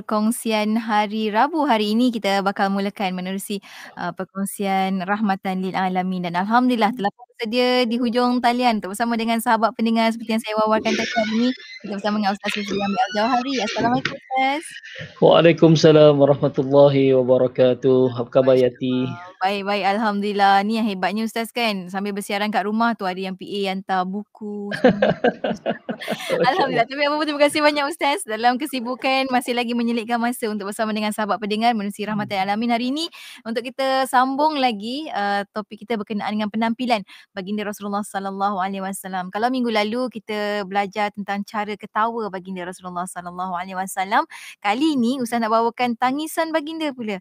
perkongsian hari Rabu hari ini kita bakal mulakan menerusi uh, perkongsian rahmatan lil alamin dan alhamdulillah hmm. telah tersedia di hujung talian bersama dengan sahabat pendengar seperti yang saya wawarkan tadi hari ini. Kita bersama dengan Ustaz Sufi Ambil Al-Jawhari. Assalamualaikum Ustaz. Waalaikumsalam warahmatullahi wabarakatuh. Apa khabar Yati? Baik-baik Alhamdulillah. Ni yang hebatnya Ustaz kan. Sambil bersiaran kat rumah tu ada yang PA hantar buku. Alhamdulillah. Tapi apa-apa terima kasih banyak Ustaz. Dalam kesibukan masih lagi menyelitkan masa untuk bersama dengan sahabat pendengar manusia rahmatan alamin hari ini. Untuk kita sambung lagi uh, topik kita berkenaan dengan penampilan baginda Rasulullah sallallahu alaihi wasallam. Kalau minggu lalu kita belajar tentang cara ketawa baginda Rasulullah sallallahu alaihi wasallam, kali ini ustaz nak bawakan tangisan baginda pula.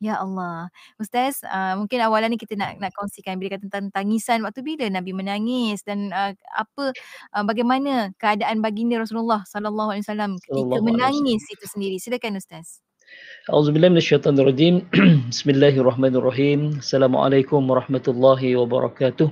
Ya Allah. Ustaz, uh, mungkin awalan ni kita nak nak kongsikan bila kata tentang tangisan waktu bila Nabi menangis dan uh, apa uh, bagaimana keadaan baginda Rasulullah sallallahu alaihi wasallam ketika menangis itu sendiri. Silakan ustaz. Auzubillahi minasyaitonirrajim. Bismillahirrahmanirrahim. Assalamualaikum warahmatullahi wabarakatuh.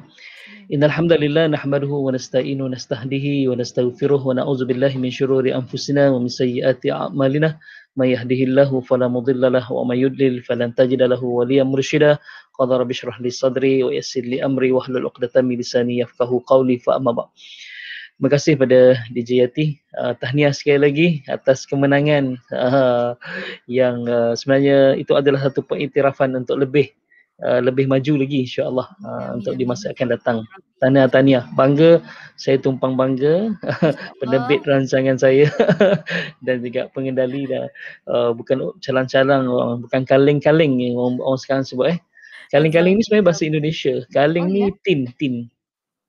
Innal hamdalillah nahmaduhu wa nasta'inu wa nastahdihi wa nastaghfiruh wa na'udzubillahi min shururi anfusina wa min sayyiati a'malina. May yahdihillahu fala mudilla wa may yudlil fala tajida lahu waliya mursyida. Qadara bishrah li sadri wa yassir li amri wa 'uqdatam min lisani yafqahu qawli fa amma ba'd terima kasih pada DJ Yati uh, tahniah sekali lagi atas kemenangan uh, yang uh, sebenarnya itu adalah satu pengiktirafan untuk lebih uh, lebih maju lagi insyaallah uh, untuk di masa akan datang tahniah-tahniah bangga saya tumpang bangga penerbit rancangan saya dan juga pengendali dah uh, bukan calang-calang bukan kaleng-kaleng orang, orang sekarang sebut eh kaleng-kaleng ni sebenarnya bahasa Indonesia kaleng oh, ni ya. tin tin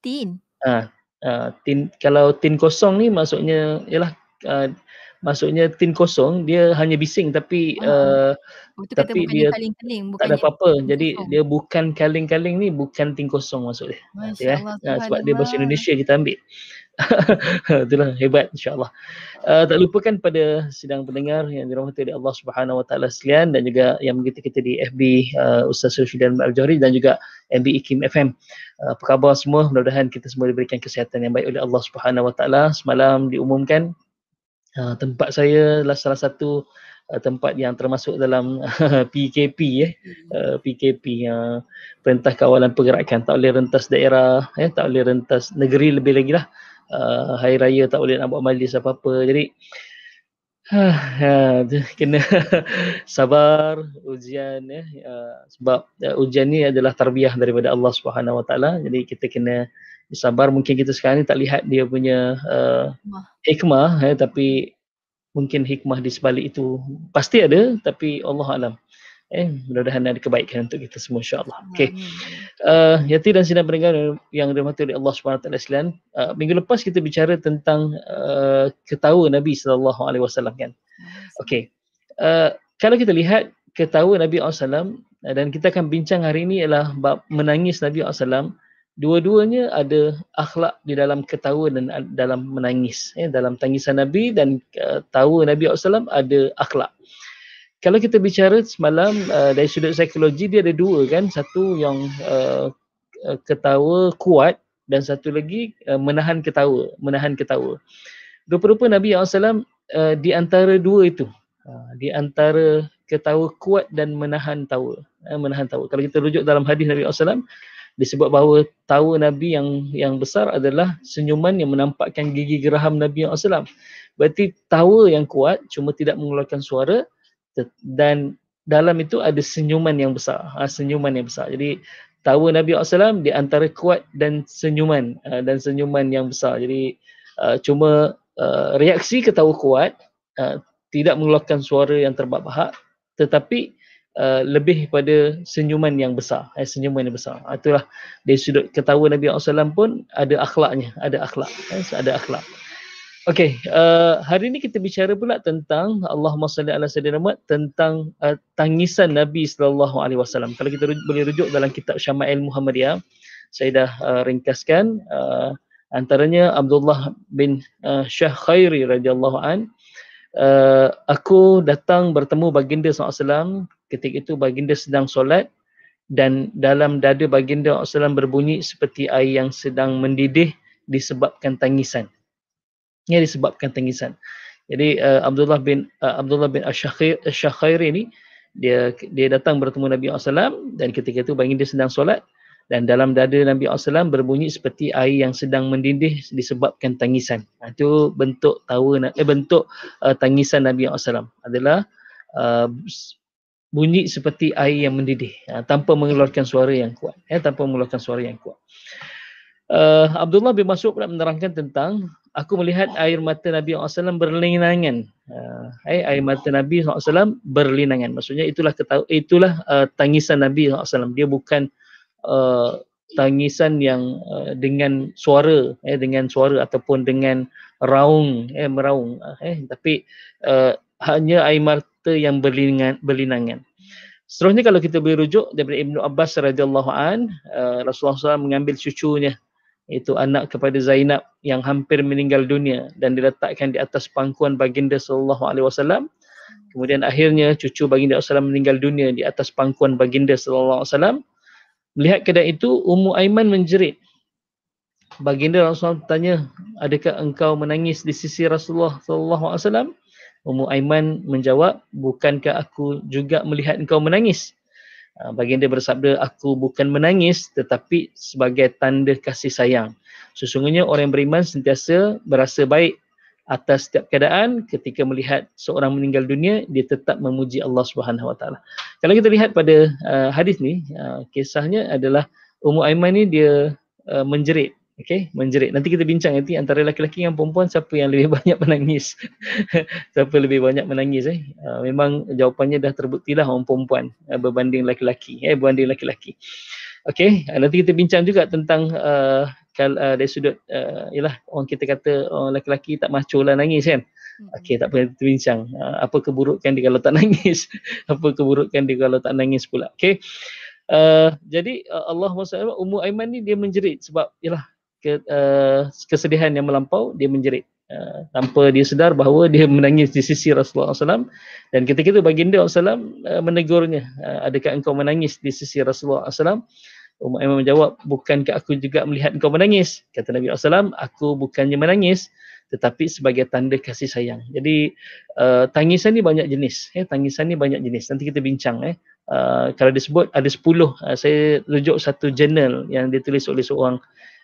tin ah Ah, tin kalau tin kosong ni maksudnya ialah uh, ah, maksudnya tin kosong dia hanya bising tapi uh, tapi dia kaling-kaling tak ada apa-apa jadi kosong. dia bukan kaleng-kaleng ni bukan tin kosong maksudnya. dia ya? sebab Allah. dia bahasa Indonesia kita ambil Itulah hebat insyaAllah. Uh, tak lupakan pada sidang pendengar yang dirahmati oleh Allah Subhanahu Wa Taala sekalian dan juga yang mengikuti kita di FB uh, Ustaz Syafidan Al-Jahri dan juga MB Ikim FM. Uh, apa khabar semua? Mudah-mudahan kita semua diberikan kesihatan yang baik oleh Allah Subhanahu Wa Taala. Semalam diumumkan uh, tempat saya adalah salah satu uh, tempat yang termasuk dalam PKP eh PKP uh, yang perintah kawalan pergerakan tak boleh rentas daerah eh tak boleh rentas negeri lebih lagi lah uh, hari raya tak boleh nak buat majlis apa-apa jadi Ha, kena sabar ujian ya sebab ujian ni adalah tarbiyah daripada Allah Subhanahu Wa Taala jadi kita kena sabar mungkin kita sekarang ni tak lihat dia punya uh, hikmah ya tapi mungkin hikmah di sebalik itu pasti ada tapi Allah alam Eh, mudah-mudahan ada kebaikan untuk kita semua insyaAllah. Okay. Uh, eh, Yati dan sinar pendengar yang dirahmati oleh Allah SWT. Uh, eh, minggu lepas kita bicara tentang uh, ketawa Nabi SAW kan. Okay. Uh, kalau kita lihat ketawa Nabi SAW dan kita akan bincang hari ini ialah bab menangis Nabi SAW dua-duanya ada akhlak di dalam ketawa dan dalam menangis. Eh, dalam tangisan Nabi dan uh, tawa Nabi SAW ada akhlak kalau kita bicara semalam uh, dari sudut psikologi dia ada dua kan satu yang uh, uh ketawa kuat dan satu lagi uh, menahan ketawa menahan ketawa rupa-rupa Nabi SAW uh, di antara dua itu uh, di antara ketawa kuat dan menahan tawa uh, menahan tawa kalau kita rujuk dalam hadis Nabi yang asalam disebut bahawa tawa Nabi yang yang besar adalah senyuman yang menampakkan gigi geraham Nabi yang asalam. berarti tawa yang kuat cuma tidak mengeluarkan suara dan dalam itu ada senyuman yang besar ha, senyuman yang besar jadi tawa Nabi SAW di antara kuat dan senyuman uh, dan senyuman yang besar jadi uh, cuma uh, reaksi ketawa kuat uh, tidak mengeluarkan suara yang terbahak-bahak tetapi Uh, lebih pada senyuman yang besar eh, senyuman yang besar itulah dia sudut ketawa Nabi SAW pun ada akhlaknya ada akhlak eh, ada akhlak Okay, uh, eh, hari ini kita bicara pula tentang Allahumma salli ala sayyidina Muhammad tentang uh, tangisan Nabi saw. Kalau kita rujuk, boleh rujuk dalam kitab Syama'il Muhammadiyah, saya dah uh, ringkaskan uh, antaranya Abdullah bin uh, Syah Khairi radhiyallahu an uh, aku datang bertemu baginda SAW ketika itu baginda sedang solat dan dalam dada baginda SAW berbunyi seperti air yang sedang mendidih disebabkan tangisan yang disebabkan tangisan. Jadi uh, Abdullah bin uh, Abdullah bin Asy-Syakhair ini dia dia datang bertemu Nabi SAW dan ketika itu bayangin sedang solat dan dalam dada Nabi SAW berbunyi seperti air yang sedang mendidih disebabkan tangisan. Ha, itu bentuk tawa eh bentuk uh, tangisan Nabi SAW adalah uh, bunyi seperti air yang mendidih uh, tanpa mengeluarkan suara yang kuat eh, tanpa mengeluarkan suara yang kuat uh, Abdullah bin Mas'ud pernah menerangkan tentang aku melihat air mata Nabi SAW berlinangan. Uh, air mata Nabi SAW berlinangan. Maksudnya itulah ketau- itulah uh, tangisan Nabi SAW. Dia bukan uh, tangisan yang uh, dengan suara eh dengan suara ataupun dengan raung eh meraung eh tapi uh, hanya air mata yang berlinangan berlinangan. Seterusnya kalau kita berujuk daripada Ibnu Abbas radhiyallahu an uh, Rasulullah SAW mengambil cucunya itu anak kepada Zainab yang hampir meninggal dunia dan diletakkan di atas pangkuan baginda sallallahu alaihi wasallam. Kemudian akhirnya cucu baginda sallallahu meninggal dunia di atas pangkuan baginda sallallahu alaihi wasallam. Melihat keadaan itu Ummu Aiman menjerit. Baginda Rasulullah bertanya, "Adakah engkau menangis di sisi Rasulullah sallallahu alaihi wasallam?" Ummu Aiman menjawab, "Bukankah aku juga melihat engkau menangis?" Ah, baginda bersabda, aku bukan menangis tetapi sebagai tanda kasih sayang. Sesungguhnya orang beriman sentiasa berasa baik atas setiap keadaan ketika melihat seorang meninggal dunia, dia tetap memuji Allah Subhanahu SWT. Kalau kita lihat pada uh, hadis ni, uh, kisahnya adalah Ummu Aiman ni dia uh, menjerit Okay, menjerit. Nanti kita bincang nanti antara lelaki-lelaki dengan perempuan siapa yang lebih banyak menangis. siapa lebih banyak menangis eh. Ah, memang jawapannya dah terbuktilah orang perempuan ah, berbanding lelaki-lelaki. Eh, berbanding lelaki-lelaki. Okay, ah, nanti kita bincang juga tentang uh, kal, uh, dari sudut uh, yalah, orang kita kata orang oh, lelaki-lelaki tak maco lah nangis kan. Hmm. Okay, tak apa kita bincang. Uh, apa keburukan dia kalau tak nangis? apa keburukan dia kalau tak nangis pula? Okay. Uh, jadi uh, Allah SWT, Umur Aiman ni dia menjerit sebab yalah, ke, uh, kesedihan yang melampau dia menjerit uh, tanpa dia sedar bahawa dia menangis di sisi Rasulullah SAW dan ketika itu baginda SAW uh, eh, menegurnya uh, adakah engkau menangis di sisi Rasulullah SAW Umar Imam menjawab bukankah aku juga melihat engkau menangis kata Nabi SAW aku bukannya menangis tetapi sebagai tanda kasih sayang. Jadi uh, tangisan ni banyak jenis. Eh? Tangisan ni banyak jenis. Nanti kita bincang. Eh? Uh, kalau disebut ada sepuluh. saya rujuk satu journal yang ditulis oleh seorang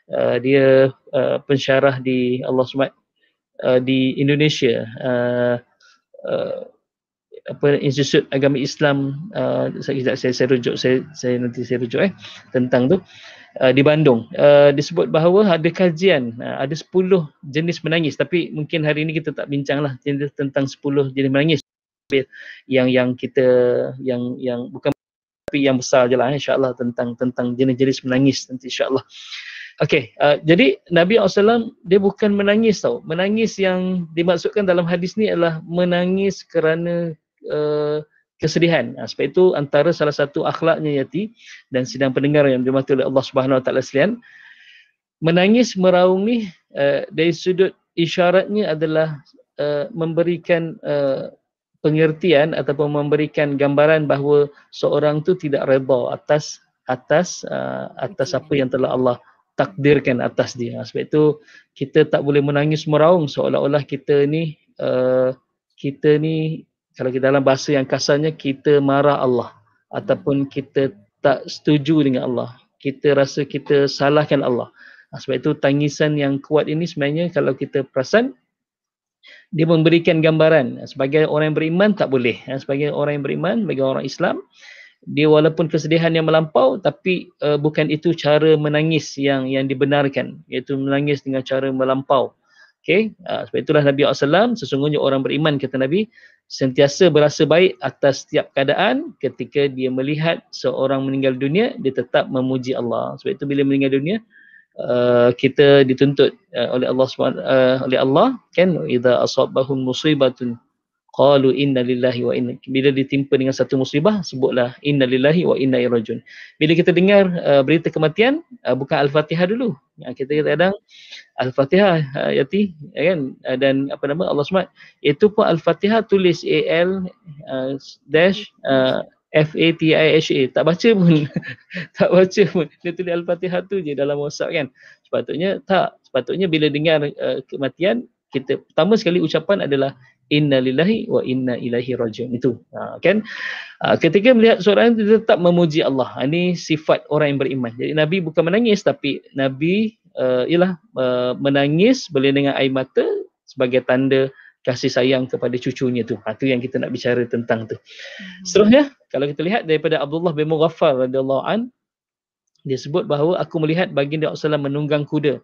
Uh, dia uh, pensyarah di Allah SWT uh, di Indonesia uh, uh, apa Institut Agama Islam uh, saya, saya saya rujuk saya, saya nanti saya rujuk eh tentang tu uh, di Bandung uh, disebut bahawa ada kajian uh, ada sepuluh jenis menangis tapi mungkin hari ini kita tak bincang lah tentang sepuluh jenis menangis yang yang kita yang yang bukan tapi yang besar je lah eh, insyaAllah tentang tentang jenis-jenis menangis nanti insyaAllah Okey, uh, jadi Nabi SAW dia bukan menangis tau. Menangis yang dimaksudkan dalam hadis ni adalah menangis kerana uh, kesedihan. Uh, sebab itu antara salah satu akhlaknya Yati dan sidang pendengar yang dimaksud oleh Allah Subhanahu Wa Taala sekalian, menangis meraung ni uh, dari sudut isyaratnya adalah uh, memberikan uh, pengertian ataupun memberikan gambaran bahawa seorang tu tidak redha atas atas uh, atas apa yang telah Allah takdirkan atas dia. Ha, sebab itu kita tak boleh menangis meraung seolah-olah kita ni uh, kita ni kalau kita dalam bahasa yang kasarnya kita marah Allah ataupun kita tak setuju dengan Allah. Kita rasa kita salahkan Allah. Ha, sebab itu tangisan yang kuat ini sebenarnya kalau kita perasan dia memberikan gambaran ha, sebagai orang yang beriman tak boleh. Sebagai orang yang beriman, sebagai orang Islam, dia walaupun kesedihan yang melampau tapi uh, bukan itu cara menangis yang yang dibenarkan iaitu menangis dengan cara melampau okey uh, sebab itulah Nabi SAW sesungguhnya orang beriman kata Nabi sentiasa berasa baik atas setiap keadaan ketika dia melihat seorang meninggal dunia dia tetap memuji Allah sebab itu bila meninggal dunia uh, kita dituntut uh, oleh Allah uh, oleh Allah kan idza asabahum musibatun qalu inna lillahi wa inna bila ditimpa dengan satu musibah sebutlah inna lillahi wa inna ilaihi bila kita dengar uh, berita kematian uh, bukan al-fatihah dulu ya, kita kadang al-fatihah uh, yati ya kan uh, dan apa nama Allah SWT itu pun al-fatihah tulis a l uh, dash uh, f a t i h a tak baca pun tak baca pun dia tulis al-fatihah tu je dalam whatsapp kan sepatutnya tak sepatutnya bila dengar uh, kematian kita pertama sekali ucapan adalah inna lillahi wa inna ilahi rajiun itu ha, kan ha, ketika melihat seorang itu tetap memuji Allah ha, ini sifat orang yang beriman jadi nabi bukan menangis tapi nabi uh, ialah uh, menangis beli dengan air mata sebagai tanda kasih sayang kepada cucunya tu ha, tu yang kita nak bicara tentang tu hmm. seterusnya kalau kita lihat daripada Abdullah bin Mughaffar radhiyallahu an dia sebut bahawa aku melihat baginda Rasulullah menunggang kuda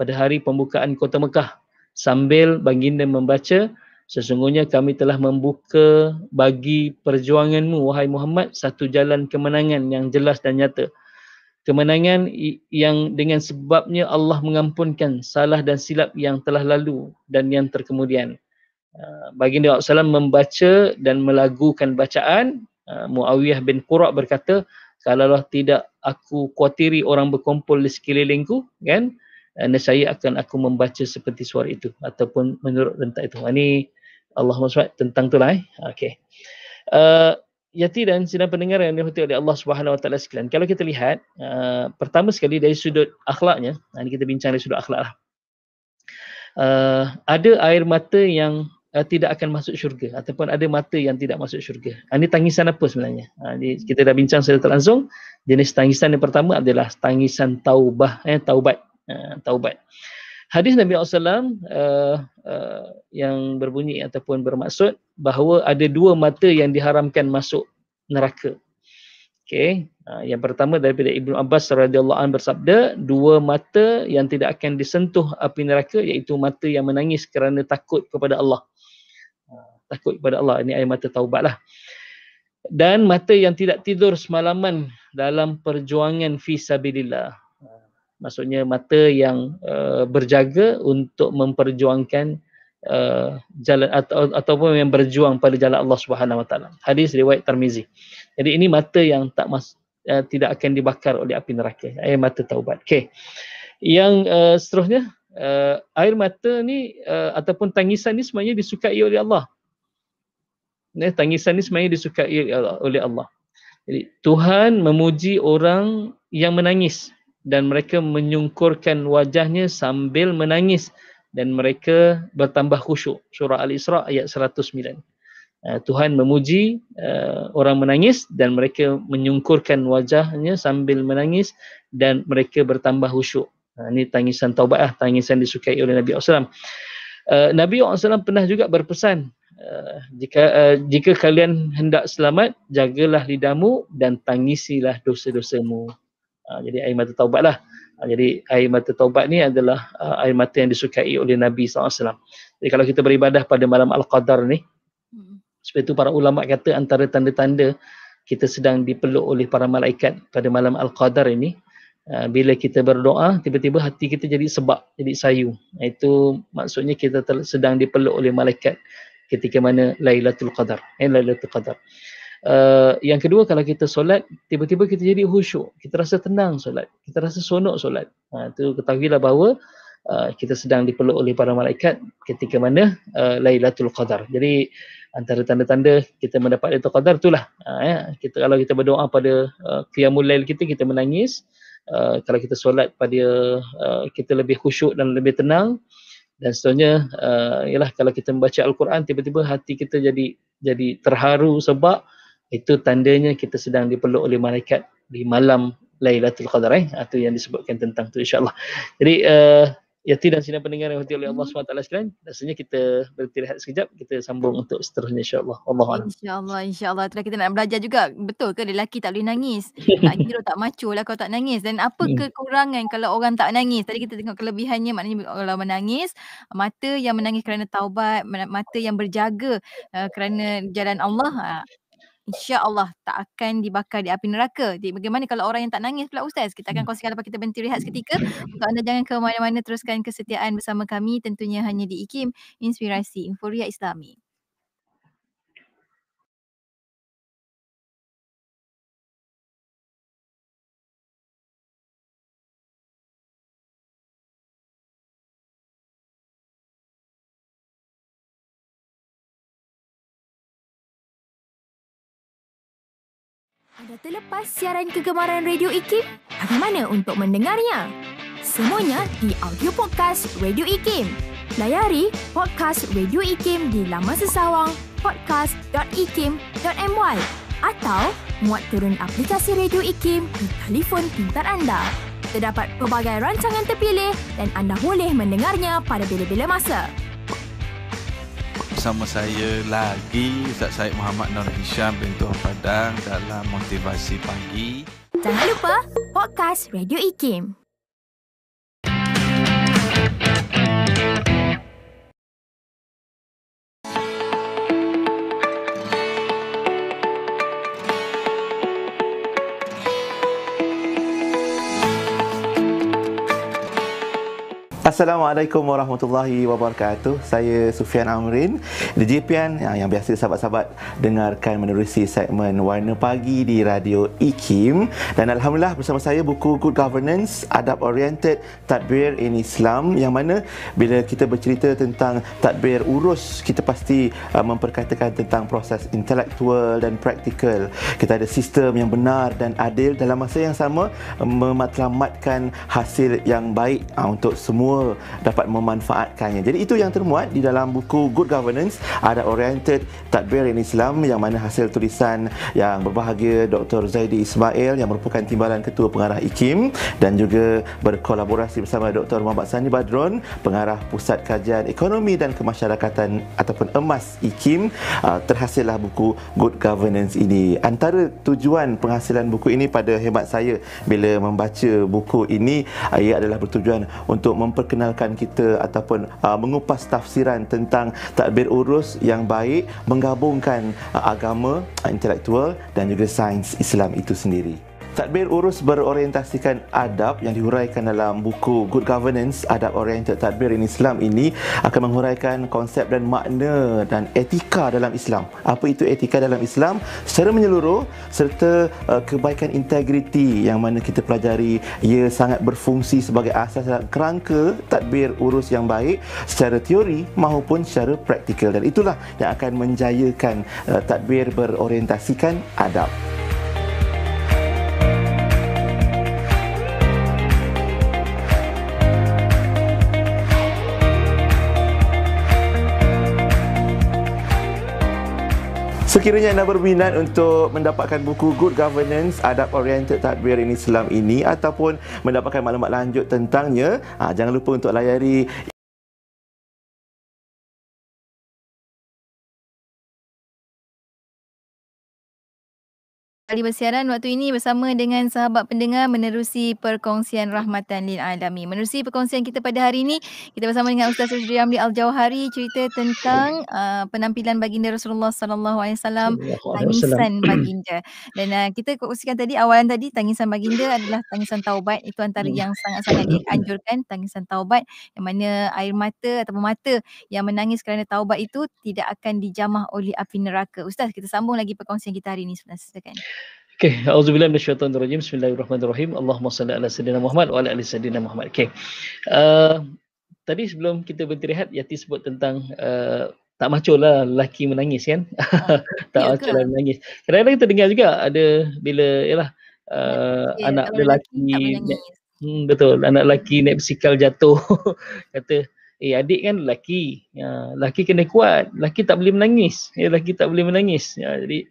pada hari pembukaan kota Mekah sambil baginda membaca Sesungguhnya kami telah membuka bagi perjuanganmu wahai Muhammad satu jalan kemenangan yang jelas dan nyata. Kemenangan yang dengan sebabnya Allah mengampunkan salah dan silap yang telah lalu dan yang terkemudian. Ah, baginda Rasulullah membaca dan melagukan bacaan. Ah, Muawiyah bin Qura' berkata, kalaulah tidak aku kuatiri orang berkumpul di sekelilingku, kan? Eh, saya akan aku membaca seperti suara itu ataupun menurut rentak itu. Ini ha, Allah subhanahu tentang itulah eh. Ha, okey. Uh, yati dan sidang pendengar yang dihormati oleh Allah Subhanahu wa taala sekalian. Kalau kita lihat uh, pertama sekali dari sudut akhlaknya, ini ha, kita bincang dari sudut akhlak Uh, ada air mata yang uh, tidak akan masuk syurga ataupun ada mata yang tidak masuk syurga. Ini tangisan apa sebenarnya? Uh, ini kita dah bincang secara langsung. Jenis tangisan yang pertama adalah tangisan taubah, eh, taubat. Eh, taubat. Hadis Nabi SAW uh, uh, yang berbunyi ataupun bermaksud bahawa ada dua mata yang diharamkan masuk neraka. Okay. Uh, eh, yang pertama daripada Ibnu Abbas radhiyallahu anhu bersabda, dua mata yang tidak akan disentuh api neraka iaitu mata yang menangis kerana takut kepada Allah. Uh, takut kepada Allah. Ini ayat mata taubat lah. Dan mata yang tidak tidur semalaman dalam perjuangan fi sabilillah maksudnya mata yang uh, berjaga untuk memperjuangkan uh, jalan atau ataupun yang berjuang pada jalan Allah Subhanahu Wa Taala. Hadis riwayat Tirmizi. Jadi ini mata yang tak mas, uh, tidak akan dibakar oleh api neraka. Air mata taubat. Okey. Yang uh, seterusnya uh, air mata ni uh, ataupun tangisan ni sebenarnya disukai oleh Allah. Ya, tangisan ni sebenarnya disukai oleh Allah. Jadi Tuhan memuji orang yang menangis dan mereka menyungkurkan wajahnya sambil menangis dan mereka bertambah khusyuk surah al-isra ayat 109 ah, Tuhan memuji uh, orang menangis dan mereka menyungkurkan wajahnya sambil menangis dan mereka bertambah khusyuk. Uh, ini tangisan taubat ah, tangisan disukai oleh Nabi SAW. Uh, Nabi SAW pernah juga berpesan, uh, jika, uh, jika kalian hendak selamat, jagalah lidahmu dan tangisilah dosa-dosamu. Ah, jadi air mata taubat lah. Ah, jadi air mata taubat ni adalah uh, air mata yang disukai oleh Nabi SAW. Jadi kalau kita beribadah pada malam Al-Qadar ni, hmm. seperti itu para ulama kata antara tanda-tanda kita sedang dipeluk oleh para malaikat pada malam Al-Qadar ini, uh, bila kita berdoa, tiba-tiba hati kita jadi sebab, jadi sayu. Itu maksudnya kita sedang dipeluk oleh malaikat ketika mana Lailatul Qadar. Eh, Lailatul Qadar. Eh, yang kedua kalau kita solat tiba-tiba kita jadi khusyuk kita rasa tenang solat kita rasa sonok solat ha tu ketahuilah bahawa uh, kita sedang dipeluk oleh para malaikat ketika mana uh, lailatul qadar jadi antara tanda-tanda kita mendapat lailatul qadar itulah uh, ha, ya kita kalau kita berdoa pada uh, qiyamul lail kita kita menangis Uh, kalau kita solat pada uh, kita lebih khusyuk dan lebih tenang dan seterusnya uh, ialah kalau kita membaca al-Quran tiba-tiba hati kita jadi jadi terharu sebab uh, itu tandanya kita sedang dipeluk oleh malaikat di malam Lailatul Qadar eh atau yang disebutkan tentang tu Allah. Jadi uh, eh, ya tidak sini pendengar yang oleh Allah hmm. SWT sekalian rasanya kita berhenti rehat sekejap kita sambung untuk seterusnya Insya Allah Insya Allah, insya Allah. itulah kita nak belajar juga betul ke lelaki tak boleh nangis tak kira tak macu lah kalau tak nangis dan apa hmm. kekurangan kalau orang tak nangis tadi kita tengok kelebihannya maknanya kalau menangis mata yang menangis kerana taubat mata yang berjaga uh, kerana jalan Allah uh, Insyaallah allah tak akan dibakar di api neraka. Jadi bagaimana kalau orang yang tak nangis pula ustaz? Kita akan hmm. kongsikan lepas kita berhenti rehat hmm. seketika. Untuk anda jangan ke mana-mana teruskan kesetiaan bersama kami tentunya hanya di IKIM Inspirasi Inforia Islami. Anda terlepas siaran kegemaran Radio IKIM? Bagaimana untuk mendengarnya? Semuanya di audio podcast Radio IKIM. Layari podcast Radio IKIM di laman sesawang podcast.ikim.my atau muat turun aplikasi Radio IKIM di telefon pintar anda. Terdapat pelbagai rancangan terpilih dan anda boleh mendengarnya pada bila-bila masa bersama saya lagi Ustaz Syed Muhammad Nur Hisham bin Tuhan Padang dalam Motivasi Pagi. Jangan lupa podcast Radio IKIM. Assalamualaikum warahmatullahi wabarakatuh. Saya Sufian Amrin, di JPN yang, yang biasa sahabat-sahabat dengarkan menerusi segmen Warna Pagi di Radio IKIM. Dan Alhamdulillah bersama saya buku Good Governance, Adab Oriented, Tadbir in Islam yang mana bila kita bercerita tentang tadbir urus, kita pasti uh, memperkatakan tentang proses intelektual dan praktikal. Kita ada sistem yang benar dan adil dalam masa yang sama um, mematlamatkan hasil yang baik uh, untuk semua dapat memanfaatkannya. Jadi itu yang termuat di dalam buku Good Governance ada Oriented Tadbir in Islam yang mana hasil tulisan yang berbahagia Dr. Zaidi Ismail yang merupakan timbalan ketua pengarah IKIM dan juga berkolaborasi bersama Dr. Muhammad Sani Badron pengarah Pusat Kajian Ekonomi dan Kemasyarakatan ataupun EMAS IKIM ah, terhasillah buku Good Governance ini. Antara tujuan penghasilan buku ini pada hemat saya bila membaca buku ini ah, ia adalah bertujuan untuk memperkenalkan memperkenalkan kita ataupun uh, mengupas tafsiran tentang takbir urus yang baik menggabungkan uh, agama, uh, intelektual dan juga sains Islam itu sendiri. Tadbir urus berorientasikan adab yang dihuraikan dalam buku Good Governance Adab Oriented Tadbir in Islam ini akan menghuraikan konsep dan makna dan etika dalam Islam. Apa itu etika dalam Islam secara menyeluruh serta uh, kebaikan integriti yang mana kita pelajari ia sangat berfungsi sebagai asas dan kerangka tadbir urus yang baik secara teori maupun secara praktikal dan itulah yang akan menjayakan uh, tadbir berorientasikan adab. Sekiranya anda berminat untuk mendapatkan buku Good Governance Adab Oriented Tadbir in Islam ini ataupun mendapatkan maklumat lanjut tentangnya, ah, jangan lupa untuk layari kali bersiaran waktu ini bersama dengan sahabat pendengar menerusi perkongsian rahmatan lil alami. Menerusi perkongsian kita pada hari ini, kita bersama dengan Ustaz Sri Ramli Al-Jauhari cerita tentang uh, penampilan baginda Rasulullah sallallahu alaihi wasallam tangisan baginda. Dan uh, kita kongsikan tadi awalan tadi tangisan baginda adalah tangisan taubat itu antara hmm. yang sangat-sangat dianjurkan tangisan taubat yang mana air mata atau mata yang menangis kerana taubat itu tidak akan dijamah oleh api neraka. Ustaz, kita sambung lagi perkongsian kita hari ini sebenarnya. Okay, auzubillahi minasyaitonirrajim. Bismillahirrahmanirrahim. Allahumma salli ala sayyidina Muhammad wa ala ali sayyidina Muhammad. Okey. Uh, tadi sebelum kita berhenti Yati sebut tentang uh, tak macul lah lelaki menangis kan? Ah, tak ya macul lah menangis. Kadang-kadang kita dengar juga ada bila yalah, uh, ya, anak lelaki, lelaki hmm, betul, anak lelaki naik bisikal jatuh. Kata, eh adik kan lelaki. Ya, lelaki kena kuat. Lelaki tak boleh menangis. Ya, lelaki tak boleh menangis. Ya, jadi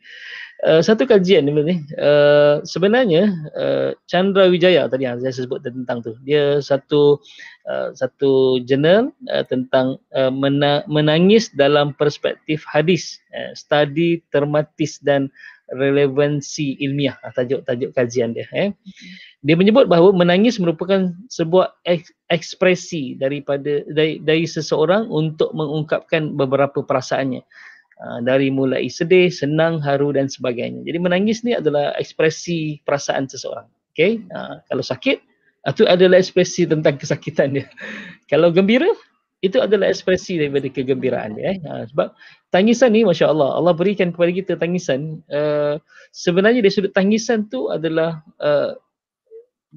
Eh, satu kajian ni uh, sebenarnya uh, eh, Chandra Wijaya tadi yang saya sebut tentang tu dia satu uh, satu jurnal uh, tentang uh, mena- menangis dalam perspektif hadis uh, study termatis dan relevansi ilmiah ah, tajuk-tajuk kajian dia eh. dia menyebut bahawa menangis merupakan sebuah ek- ekspresi daripada dari, dari seseorang untuk mengungkapkan beberapa perasaannya Ah, dari mulai sedih, senang, haru dan sebagainya. Jadi menangis ni adalah ekspresi perasaan seseorang. Okay, ha, ah, kalau sakit itu ah, adalah ekspresi tentang kesakitan dia. kalau gembira itu adalah ekspresi daripada kegembiraan dia. Eh. Ha, sebab tangisan ni, masya Allah, Allah berikan kepada kita tangisan. Uh, sebenarnya dari sudut tangisan tu adalah uh,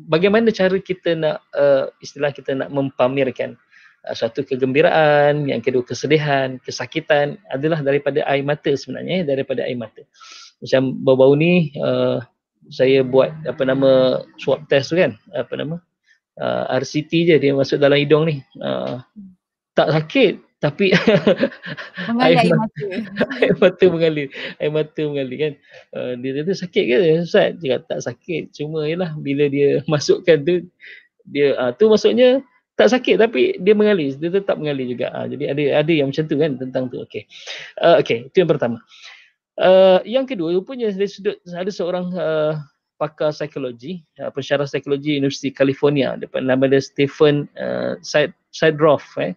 bagaimana cara kita nak uh, istilah kita nak mempamerkan Uh, satu kegembiraan, yang kedua kesedihan, kesakitan adalah daripada air mata sebenarnya, eh, daripada air mata. Macam bau-bau ni uh, saya buat apa nama swab test tu kan, apa nama uh, RCT je dia masuk dalam hidung ni. Uh, tak sakit tapi air, air mata. air mata mengalir, air mata mengalir kan. Uh, dia kata sakit ke Ustaz? Dia tak sakit, cuma yalah bila dia masukkan tu dia uh, tu maksudnya tak sakit tapi dia mengalir dia tetap mengalir juga ha, jadi ada ada yang macam tu kan tentang tu okey uh, okey itu yang pertama uh, yang kedua rupanya dari sudut ada seorang uh, pakar psikologi uh, pensyarah psikologi Universiti California depan nama dia Stephen uh, Sidroff eh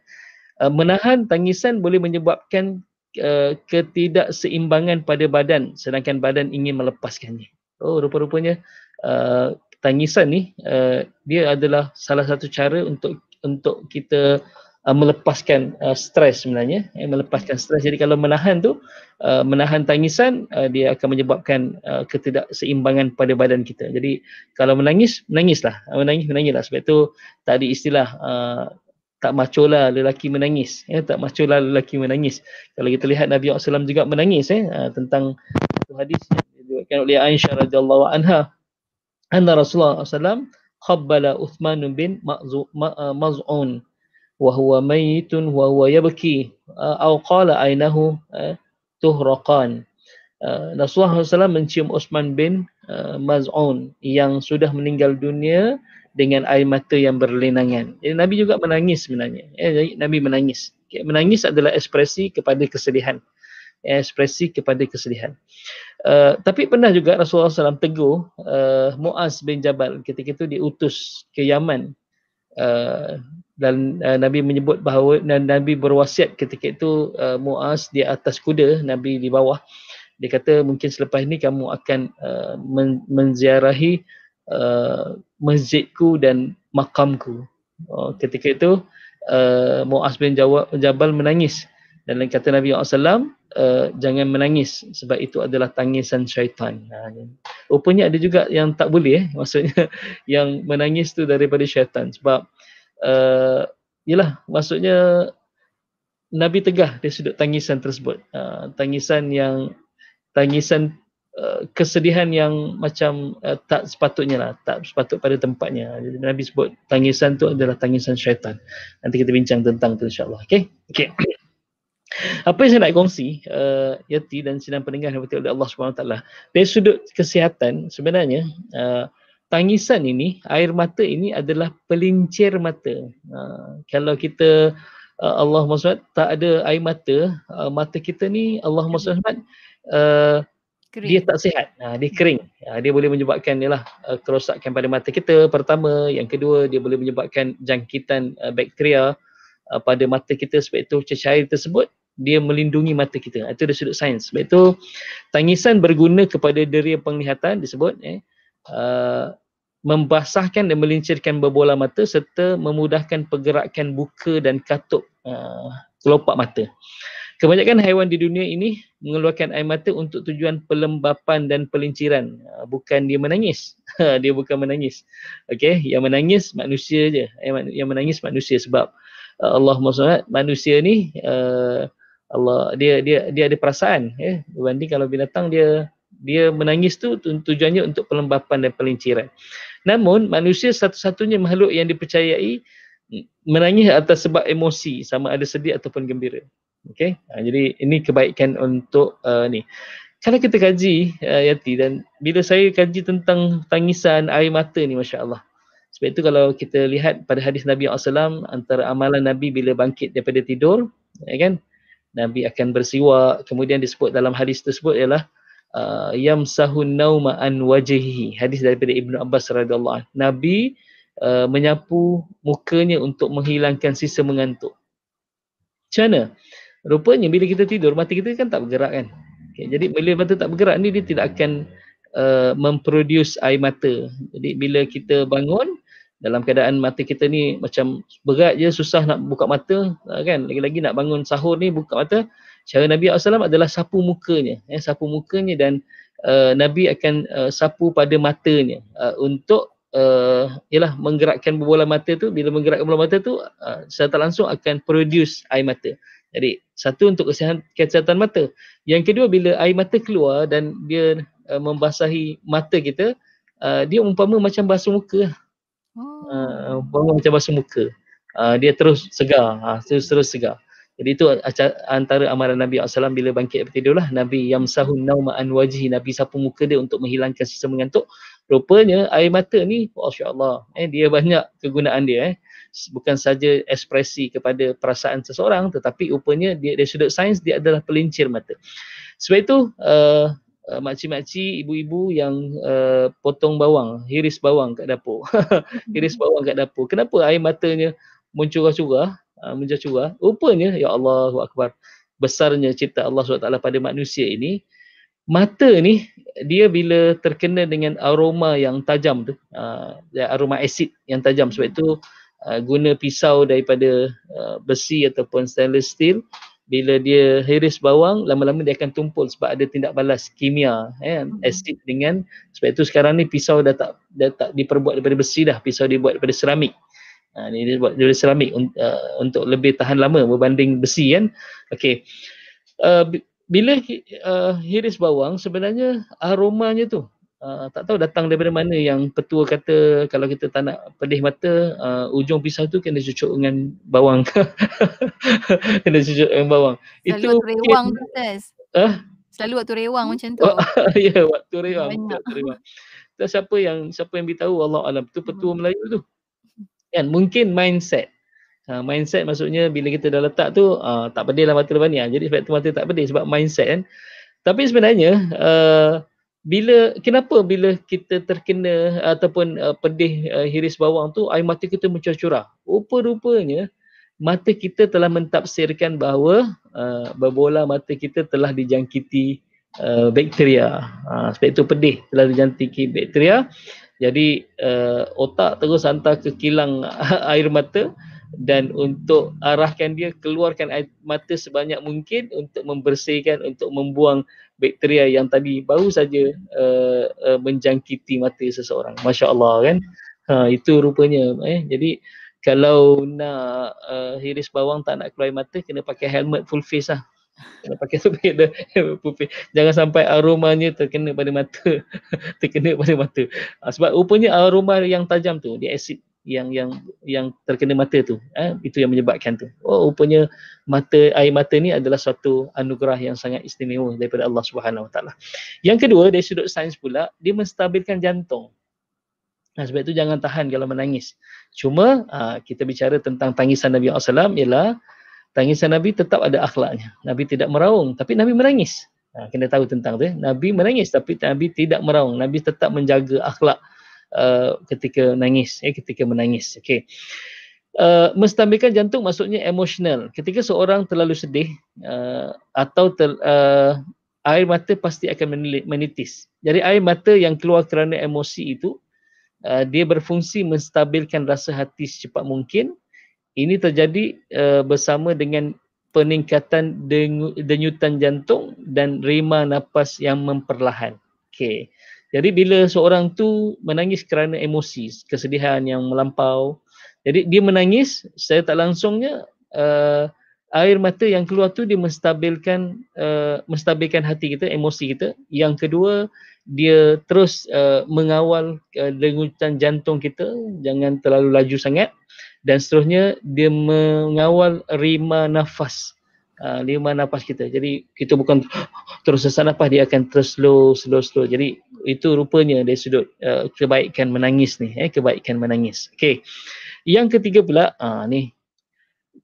uh, menahan tangisan boleh menyebabkan uh, ketidakseimbangan pada badan sedangkan badan ingin melepaskannya oh rupa-rupanya uh, tangisan ni uh, dia adalah salah satu cara untuk untuk kita uh, melepaskan uh, stres sebenarnya eh, melepaskan hmm. stres jadi kalau menahan tu uh, menahan tangisan uh, dia akan menyebabkan uh, ketidakseimbangan pada badan kita jadi kalau menangis menangislah uh, menangis menangislah sebab tu tadi istilah uh, tak macolah lelaki menangis ya tak macolah lelaki menangis kalau kita lihat Nabi SAW juga menangis ya tentang satu hadis yang diriwayatkan oleh Aisyah radhiyallahu anha anna Rasulullah SAW khabbala Uthman bin uh, Maz'un wa huwa mayyitun wa huwa yabki uh, aw qala aynahu uh, tuhraqan Rasulullah SAW mencium Uthman bin Maz'un yang sudah meninggal dunia dengan air mata yang berlinangan. Jadi Nabi juga menangis sebenarnya. Eh, Nabi menangis. Menangis adalah ekspresi kepada kesedihan ekspresi kepada kesedihan. Uh, tapi pernah juga Rasulullah SAW teguh uh, Muaz bin Jabal ketika itu diutus ke Yaman uh, dan uh, Nabi menyebut bahawa dan Nabi berwasiat ketika itu uh, Muaz di atas kuda, Nabi di bawah. Dia kata mungkin selepas ini kamu akan uh, men- menziarahi uh, masjidku dan makamku. Uh, ketika itu uh, Muaz bin Jabal menangis. Dan kata Nabi SAW, uh, eh, jangan menangis sebab itu adalah tangisan syaitan. Ha, ya. Rupanya ada juga yang tak boleh, eh. maksudnya yang menangis tu daripada syaitan. Sebab, uh, eh, yelah, maksudnya Nabi tegah dia sudut tangisan tersebut. Uh, tangisan yang, tangisan uh, kesedihan yang macam uh, tak sepatutnya lah, tak sepatut pada tempatnya. Jadi Nabi sebut tangisan tu adalah tangisan syaitan. Nanti kita bincang tentang tu insyaAllah. Okay? Okay apa yang saya nak kongsi uh, Yati dan sidang pendengar yang oleh Allah swt taala dari sudut kesihatan sebenarnya uh, tangisan ini air mata ini adalah pelincir mata uh, kalau kita uh, Allah SWT tak ada air mata uh, mata kita ni Allah SWT uh, dia tak sihat uh, dia kering uh, dia boleh menyebabkan ialah uh, kerosakan pada mata kita pertama yang kedua dia boleh menyebabkan jangkitan uh, bakteria pada mata kita sebab itu cecair tersebut dia melindungi mata kita. Itu dari sudut sains. Sebab itu tangisan berguna kepada deria penglihatan disebut eh, uh, membasahkan dan melincirkan berbola mata serta memudahkan pergerakan buka dan katup uh, kelopak mata. Kebanyakan haiwan di dunia ini mengeluarkan air mata untuk tujuan pelembapan dan pelinciran. Uh, bukan dia menangis. dia bukan menangis. Okey, yang menangis manusia je. Eh, yang menangis manusia sebab uh, Allah SWT manusia ni uh, Allah dia dia dia ada perasaan ya eh? berbanding kalau binatang dia dia menangis tu tujuannya untuk pelembapan dan pelinciran. Namun manusia satu-satunya makhluk yang dipercayai menangis atas sebab emosi sama ada sedih ataupun gembira. Okey. Ha, jadi ini kebaikan untuk uh, ni. Kalau kita kaji uh, Yati dan bila saya kaji tentang tangisan air mata ni masya-Allah. Sebab itu kalau kita lihat pada hadis Nabi SAW antara amalan Nabi bila bangkit daripada tidur ya kan Nabi akan bersiwak. Kemudian disebut dalam hadis tersebut ialah uh, sahun nauma an wajhihi. Hadis daripada Ibnu Abbas radhiyallahu anhu. Nabi uh, menyapu mukanya untuk menghilangkan sisa mengantuk. Macam Rupanya bila kita tidur, mata kita kan tak bergerak kan? Okay, jadi bila mata tak bergerak ni dia tidak akan uh, memproduce air mata. Jadi bila kita bangun, dalam keadaan mata kita ni macam berat je susah nak buka mata ha, kan lagi-lagi nak bangun sahur ni buka mata cara Nabi SAW adalah sapu mukanya eh, sapu mukanya dan uh, Nabi akan uh, sapu pada matanya uh, untuk uh, ialah menggerakkan bola mata tu bila menggerakkan bola mata tu uh, secara langsung akan produce air mata jadi satu untuk kesihatan, kesihatan mata yang kedua bila air mata keluar dan dia uh, membasahi mata kita uh, dia umpama macam basuh muka lah. Oh. Uh, macam basuh muka. Uh, dia terus segar, uh, terus terus segar. Jadi itu antara amaran Nabi SAW bila bangkit daripada tidur lah. Nabi yang sahun nauma an Nabi sapu muka dia untuk menghilangkan sisa mengantuk. Rupanya air mata ni, Masya Allah, eh, dia banyak kegunaan dia. Eh. Bukan saja ekspresi kepada perasaan seseorang tetapi rupanya dia, dari sudut sains dia adalah pelincir mata. Sebab itu uh, uh, makcik-makcik, ibu-ibu yang uh, potong bawang, hiris bawang kat dapur. hiris hmm. bawang kat dapur. Kenapa air matanya mencurah-curah, uh, mencurah-curah? Rupanya, Ya Allah, Akbar, besarnya cinta Allah SWT pada manusia ini, mata ni dia bila terkena dengan aroma yang tajam tu uh, aroma asid yang tajam sebab itu uh, guna pisau daripada uh, besi ataupun stainless steel bila dia hiris bawang lama-lama dia akan tumpul sebab ada tindak balas kimia eh hmm. asid dengan sebab itu sekarang ni pisau dah tak dah tak diperbuat daripada besi dah pisau dibuat daripada seramik ha ini dibuat daripada seramik uh, untuk lebih tahan lama berbanding besi kan okey uh, bila uh, hiris bawang sebenarnya aromanya tu uh, tak tahu datang daripada mana yang petua kata kalau kita tak nak pedih mata uh, ujung pisau tu kena cucuk dengan bawang kena cucuk dengan bawang selalu itu selalu rewang tu tes huh? selalu waktu rewang hmm. macam tu oh, ya yeah, waktu rewang waktu rewang tak siapa yang siapa yang beritahu Allah alam tu petua hmm. Melayu tu kan mungkin mindset Uh, mindset maksudnya bila kita dah letak tu uh, tak pedih lah mata lepas Jadi sebab tu mata tak pedih sebab mindset kan. Tapi sebenarnya uh, bila kenapa bila kita terkena ataupun uh, pedih uh, hiris bawang tu air mata kita mencurah-curah rupa rupanya mata kita telah mentafsirkan bahawa uh, berbola mata kita telah dijangkiti uh, bakteria uh, sebab itu pedih telah dijangkiti bakteria jadi uh, otak terus hantar ke kilang air mata dan untuk arahkan dia keluarkan air mata sebanyak mungkin untuk membersihkan untuk membuang bakteria yang tadi baru saja uh, uh, menjangkiti mata seseorang masya-Allah kan ha itu rupanya eh jadi kalau nak uh, hiris bawang tak nak keluar mata kena pakai helmet full face lah kena pakai sepeda full face jangan sampai aromanya terkena pada mata terkena pada mata ha, sebab rupanya aroma yang tajam tu dia asid yang yang yang terkena mata tu eh? itu yang menyebabkan tu oh rupanya mata air mata ni adalah satu anugerah yang sangat istimewa daripada Allah Subhanahu Wa Taala yang kedua dari sudut sains pula dia menstabilkan jantung nah, sebab itu jangan tahan kalau menangis cuma aa, ah, kita bicara tentang tangisan Nabi SAW ialah tangisan Nabi tetap ada akhlaknya Nabi tidak meraung tapi Nabi menangis nah, kena tahu tentang tu eh. Nabi menangis tapi Nabi tidak meraung Nabi tetap menjaga akhlak Uh, ketika nangis eh ketika menangis okay. Uh, mestambikan jantung maksudnya emosional. Ketika seorang terlalu sedih uh, atau ter, uh, air mata pasti akan menitis. Jadi air mata yang keluar kerana emosi itu uh, dia berfungsi menstabilkan rasa hati secepat mungkin. Ini terjadi uh, bersama dengan peningkatan denyutan jantung dan rima nafas yang memperlahan. Okay. Jadi bila seorang tu menangis kerana emosi, kesedihan yang melampau, jadi dia menangis, saya tak langsungnya uh, air mata yang keluar tu dia menstabilkan uh, menstabilkan hati kita, emosi kita. Yang kedua, dia terus uh, mengawal uh, denyutan jantung kita, jangan terlalu laju sangat dan seterusnya dia mengawal rima nafas. Ah, lima nafas kita. Jadi kita bukan terus sesak nafas dia akan terus slow slow slow. Jadi itu rupanya dari sudut uh, kebaikan menangis ni eh kebaikan menangis. Okey. Yang ketiga pula uh, ni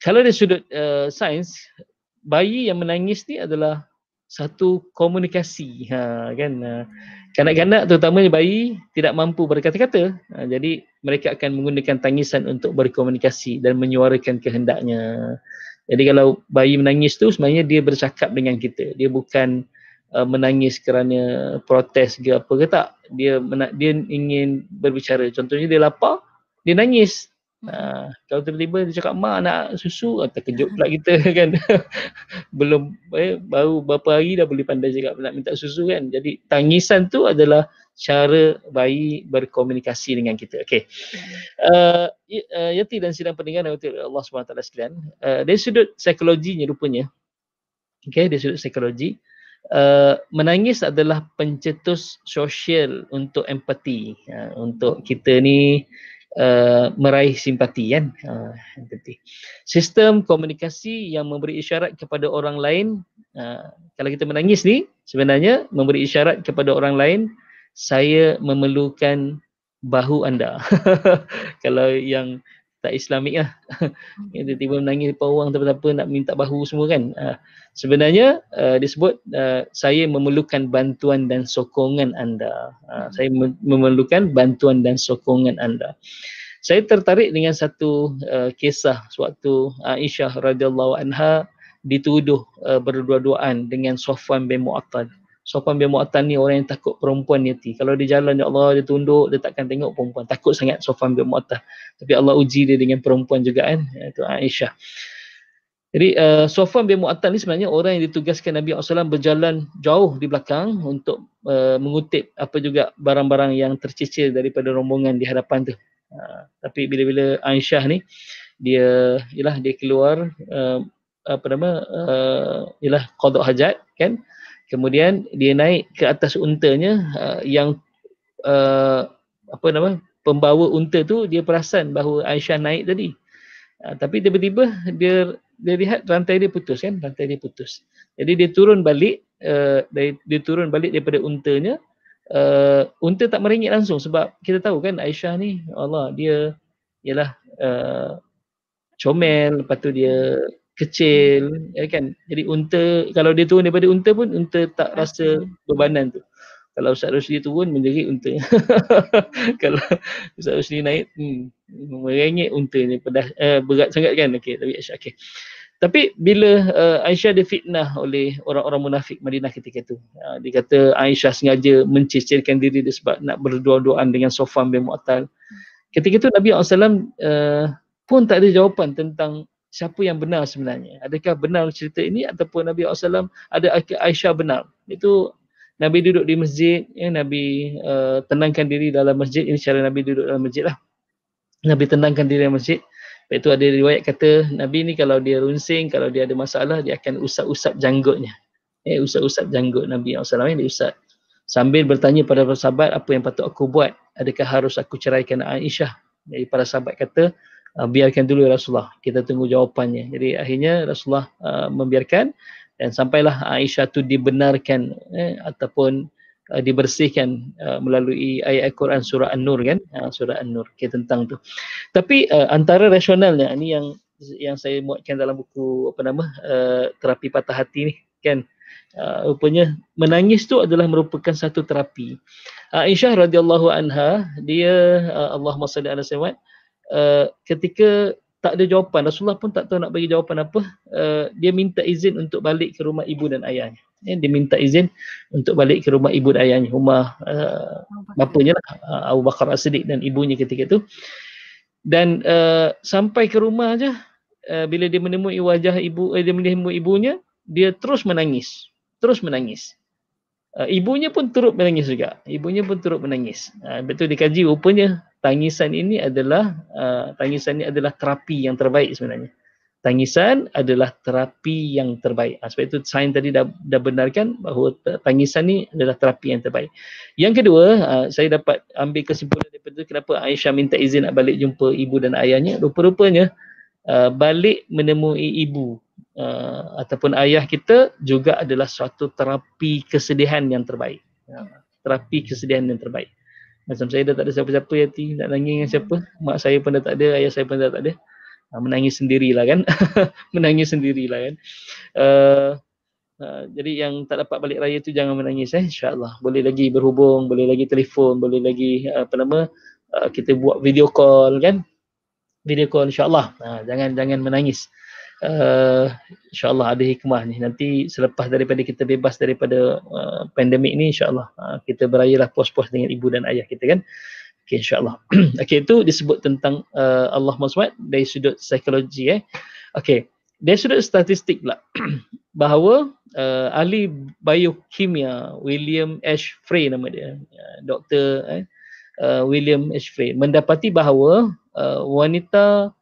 kalau dari sudut uh, sains bayi yang menangis ni adalah satu komunikasi ha kan kanak-kanak terutamanya bayi tidak mampu berkata-kata ha, jadi mereka akan menggunakan tangisan untuk berkomunikasi dan menyuarakan kehendaknya jadi kalau bayi menangis tu sebenarnya dia bercakap dengan kita. Dia bukan uh, menangis kerana protes ke apa ke tak. Dia mena- dia ingin berbicara. Contohnya dia lapar, dia nangis. Uh, kalau tiba-tiba dia cakap mak nak susu, ah, terkejut pula kita kan. Belum eh, baru berapa hari dah boleh pandai cakap nak minta susu kan. Jadi tangisan tu adalah cara bayi berkomunikasi dengan kita. Okey. Uh, Yati dan sidang pendengar dan Allah SWT sekalian. Uh, dari sudut psikologinya rupanya. Okey, dari sudut psikologi. Uh, menangis adalah pencetus sosial untuk empati uh, untuk kita ni uh, meraih simpati kan uh, sistem komunikasi yang memberi isyarat kepada orang lain uh, kalau kita menangis ni sebenarnya memberi isyarat kepada orang lain saya memerlukan bahu anda. Kalau yang tak islamik lah. Hmm. Tiba-tiba menangis depan orang tak apa nak minta bahu semua kan. Uh, sebenarnya uh, ah, disebut uh, ah, saya memerlukan bantuan dan sokongan anda. Uh, saya memerlukan bantuan dan sokongan anda. Saya tertarik dengan satu uh, kisah sewaktu Aisyah radhiyallahu anha dituduh uh, berdua-duaan dengan Sofwan bin Mu'attal sopan bin Mu'attan ni orang yang takut perempuan ni hati. Kalau dia jalan, ya Allah, dia tunduk, dia takkan tengok perempuan. Takut sangat sopan bin Mu'attan. Tapi Allah uji dia dengan perempuan juga kan. Ya, itu Aisyah. Jadi uh, eh, Sofwan bin Mu'attal ni sebenarnya orang yang ditugaskan Nabi SAW berjalan jauh di belakang untuk uh, mengutip apa juga barang-barang yang tercicir daripada rombongan di hadapan tu. Uh, tapi bila-bila Aisyah ni dia ialah dia keluar uh, apa nama ialah uh, hajat kan uh, kemudian dia naik ke atas untanya uh, yang uh, apa nama pembawa unta tu dia perasan bahawa Aisyah naik tadi uh, tapi tiba-tiba dia dia lihat rantai dia putus kan rantai dia putus jadi dia turun balik uh, dari, dia turun balik daripada untanya uh, unta tak meringit langsung sebab kita tahu kan Aisyah ni Allah dia ialah uh, comel lepas tu dia kecil hmm. ya kan jadi unta kalau dia turun daripada unta pun unta tak hmm. rasa bebanan tu kalau Ustaz Rusli turun menjerit unta kalau Ustaz Rusli naik hmm, merengek unta ni pedas, uh, berat sangat kan okey tapi okey tapi bila uh, Aisyah difitnah oleh orang-orang munafik Madinah ketika itu uh, ya, dikata Aisyah sengaja mencicirkan diri dia sebab nak berdua-duaan dengan Sofan bin Mu'tal hmm. ketika itu Nabi SAW uh, eh, pun tak ada jawapan tentang siapa yang benar sebenarnya. Adakah benar cerita ini ataupun Nabi SAW ada Aisyah benar. Itu Nabi duduk di masjid, ya, Nabi uh, tenangkan diri dalam masjid. Ini cara Nabi duduk dalam masjid lah. Nabi tenangkan diri dalam masjid. Lepas itu ada riwayat kata Nabi ni kalau dia runsing, kalau dia ada masalah, dia akan usap-usap janggutnya. Eh, usap-usap janggut Nabi SAW yang usap Sambil bertanya pada sahabat apa yang patut aku buat. Adakah harus aku ceraikan Aisyah? Jadi para sahabat kata, Uh, biarkan dulu ya Rasulullah kita tunggu jawapannya jadi akhirnya Rasulullah uh, membiarkan dan sampailah Aisyah tu dibenarkan eh, ataupun uh, dibersihkan uh, melalui ayat Al-Quran surah An-Nur kan uh, surah An-Nur okay, tentang tu tapi uh, antara rasionalnya ini yang yang saya muatkan dalam buku apa nama uh, terapi patah hati ni kan uh, rupanya menangis tu adalah merupakan satu terapi uh, Aisyah radhiyallahu anha dia uh, Allahumma salli ala sayyidina Eh, ketika tak ada jawapan Rasulullah pun tak tahu nak bagi jawapan apa uh, dia minta izin untuk balik ke rumah ibu dan ayahnya ya, dia minta izin untuk balik ke rumah ibu dan ayahnya rumah uh, bapanya lah Abu Bakar As-Siddiq dan ibunya ketika itu dan uh, sampai ke rumah aja uh, bila dia menemui wajah ibu eh, dia menemui ibunya dia terus menangis terus menangis ibunya pun turut menangis juga ibunya pun turut menangis betul dikaji rupanya tangisan ini adalah uh, tangisan ini adalah terapi yang terbaik sebenarnya. Tangisan adalah terapi yang terbaik. Ha, sebab itu sains tadi dah, dah benarkan bahawa tangisan ini adalah terapi yang terbaik. Yang kedua, ha, saya dapat ambil kesimpulan daripada kenapa Aisyah minta izin nak balik jumpa ibu dan ayahnya. Rupa-rupanya, ha, balik menemui ibu ataupun ayah kita juga adalah suatu terapi kesedihan yang terbaik. Terapi kesedihan yang terbaik. Macam saya dah tak ada siapa-siapa yang nak nangis dengan siapa. Mak saya pun dah tak ada, ayah saya pun dah tak ada. Ha, menangis sendirilah kan. menangis sendirilah kan. Uh, uh, jadi yang tak dapat balik raya tu jangan menangis eh. InsyaAllah. Boleh lagi berhubung, boleh lagi telefon, boleh lagi uh, apa nama, uh, kita buat video call kan. Video call insyaAllah. Uh, jangan, jangan menangis uh, insyaallah ada hikmah ni nanti selepas daripada kita bebas daripada uh, pandemik ni insyaallah uh, kita berayalah pos-pos dengan ibu dan ayah kita kan okey insyaallah okey itu disebut tentang uh, Allah SWT dari sudut psikologi eh okey dari sudut statistik pula bahawa uh, ahli biokimia William H. Frey nama dia uh, eh uh, William H. Frey mendapati bahawa uh, wanita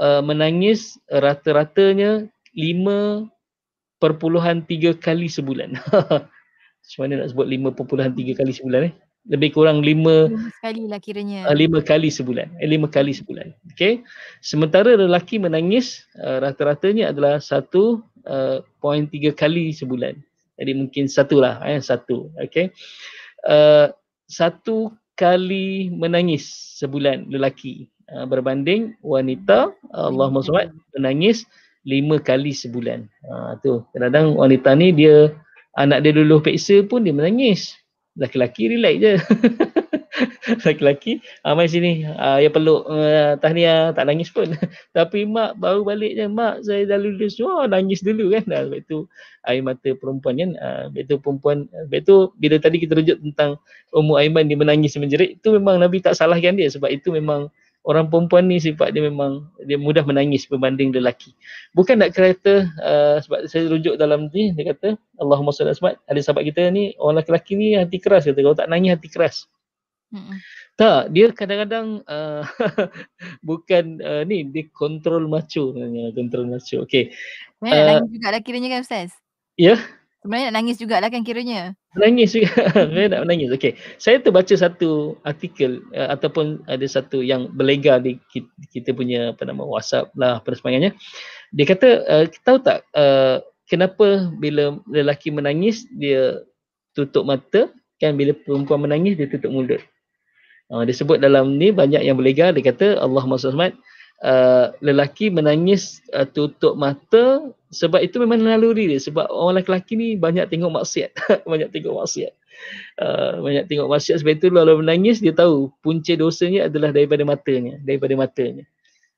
uh, menangis rata-ratanya lima perpuluhan tiga kali sebulan. Macam mana nak sebut tiga kali sebulan eh? Lebih kurang lima 5 sekali lah kiranya. Uh, 5 kali sebulan. Eh, 5 kali sebulan. Okey. Sementara lelaki menangis uh, rata-ratanya adalah 1.3 uh, kali sebulan. Jadi mungkin satulah eh satu. Okey. Uh, satu kali menangis sebulan lelaki uh, berbanding wanita Allah hmm. sallat menangis lima kali sebulan. Ha, tu kadang-kadang wanita ni dia anak dia dulu peksa pun dia menangis. Lelaki-lelaki relax je. Laki-laki uh, ah, Mari sini uh, Yang peluk uh, Tahniah Tak nangis pun Tapi mak baru balik je Mak saya dah lulus Wah nangis dulu kan nah, Sebab tu Air mata perempuan kan uh, Sebab itu perempuan Sebab itu Bila tadi kita rujuk tentang Umur Aiman dia menangis menjerit Itu memang Nabi tak salahkan dia Sebab itu memang Orang perempuan ni sifat dia memang Dia mudah menangis Berbanding lelaki Bukan nak kereta uh, Sebab saya rujuk dalam ni Dia kata Allahumma salli Ada sahabat kita ni Orang lelaki ni hati keras kata Kalau tak nangis hati keras Mm-mm. Tak, dia kadang-kadang uh, bukan uh, ni dia kontrol macho sebenarnya, kontrol macho. Okey. Uh, nangis juga lah kiranya kan Ustaz? Ya. Yeah? Sebenarnya nak nangis juga lah kan kiranya. Nangis juga. Saya nak menangis. Okey. Saya tu baca satu artikel uh, ataupun ada satu yang berlegar di kita punya apa nama WhatsApp lah pada sebagainya. Dia kata uh, tahu tak uh, kenapa bila lelaki menangis dia tutup mata kan bila perempuan menangis dia tutup mulut Uh, dia sebut dalam ni banyak yang berlegar dia kata Allah Muhammad Uh, ah, lelaki menangis uh, tutup mata sebab itu memang naluri dia sebab orang lelaki ni banyak tengok maksiat banyak tengok maksiat uh, banyak tengok maksiat sebab itu lalu menangis dia tahu punca dosanya adalah daripada matanya daripada matanya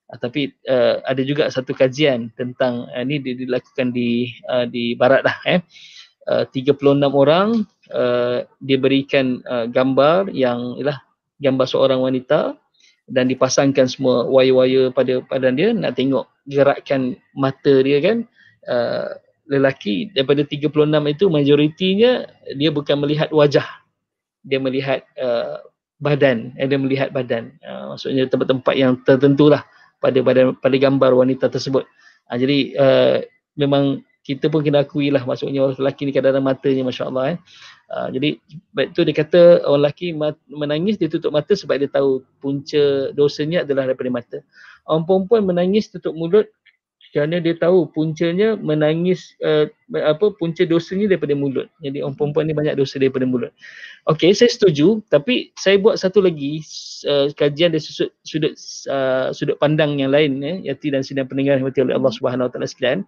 uh, tapi uh, ada juga satu kajian tentang uh, ni dilakukan di uh, di barat lah eh uh, 36 orang uh, berikan uh, gambar yang ialah gambar seorang wanita dan dipasangkan semua wire-wire pada badan dia nak tengok gerakan mata dia kan uh, lelaki daripada 36 itu majoritinya dia bukan melihat wajah dia melihat uh, badan eh, dia melihat badan uh, maksudnya tempat-tempat yang tertentu lah pada badan pada gambar wanita tersebut uh, jadi uh, memang kita pun kena akui lah maksudnya orang lelaki ni kadang-kadang matanya masya-Allah eh. Ah, jadi baik tu dia kata orang lelaki menangis dia tutup mata sebab dia tahu punca dosanya adalah daripada mata. Orang perempuan menangis tutup mulut kerana dia tahu puncanya menangis uh, apa punca dosanya daripada mulut. Jadi orang perempuan ni banyak dosa daripada mulut. Okey, saya setuju tapi saya buat satu lagi uh, kajian dari sudut sudut, uh, sudut pandang yang lain ya, eh, yati dan sidang pendengar yang oleh Allah Subhanahu Wa Taala sekalian.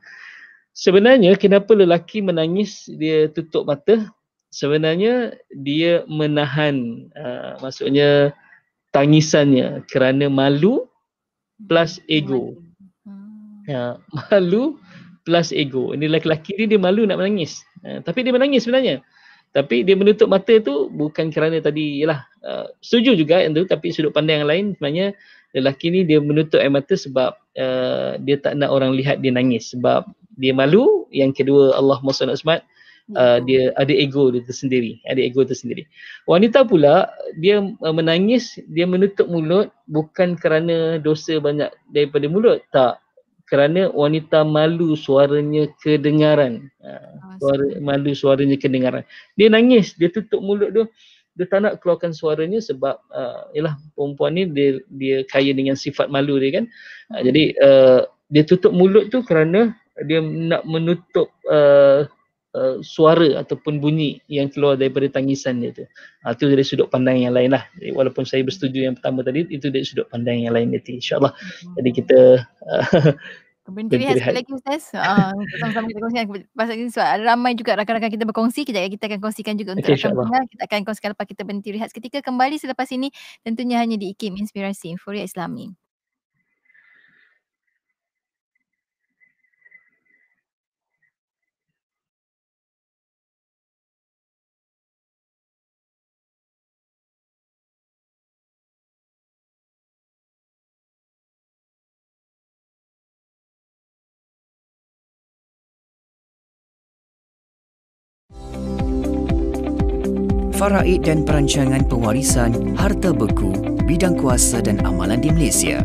Sebenarnya kenapa lelaki menangis dia tutup mata sebenarnya dia menahan uh, maksudnya tangisannya kerana malu plus ego. Hmm. Ya, malu plus ego. Ini lelaki-lelaki ni dia malu nak menangis. Uh, tapi dia menangis sebenarnya. Tapi dia menutup mata tu bukan kerana tadi yalah uh, setuju juga yang tu tapi sudut pandang yang lain sebenarnya lelaki ni dia menutup air mata sebab uh, dia tak nak orang lihat dia nangis sebab dia malu. Yang kedua Allah Subhanahu Uh, hmm. dia ada ego dia tersendiri ada ego tersendiri wanita pula dia uh, menangis dia menutup mulut bukan kerana dosa banyak daripada mulut tak kerana wanita malu suaranya kedengaran ha, ah, suara malu suaranya kedengaran dia nangis dia tutup mulut tu dia tak nak keluarkan suaranya sebab uh, ialah uh, perempuan ni dia dia kaya dengan sifat malu dia kan uh, jadi uh, dia tutup mulut tu kerana dia nak menutup uh, Uh, suara ataupun bunyi yang keluar daripada tangisan dia tu. Ha, ah, itu dari sudut pandang yang lain lah. Eh, walaupun saya bersetuju yang pertama tadi, itu dari sudut pandang yang lain nanti. InsyaAllah. Jadi kita... Ah, berhenti. has lagi Ustaz. Ah, sama-sama kita kongsikan. Pasal ini sebab ramai juga rakan-rakan kita berkongsi. Kejap kita akan kongsikan juga untuk okay, rakan Kita akan kongsikan lepas kita berhenti rehat seketika. Kembali selepas ini tentunya hanya di IKIM Inspirasi Inforia Islami. faraid dan perancangan pewarisan harta beku, bidang kuasa dan amalan di Malaysia.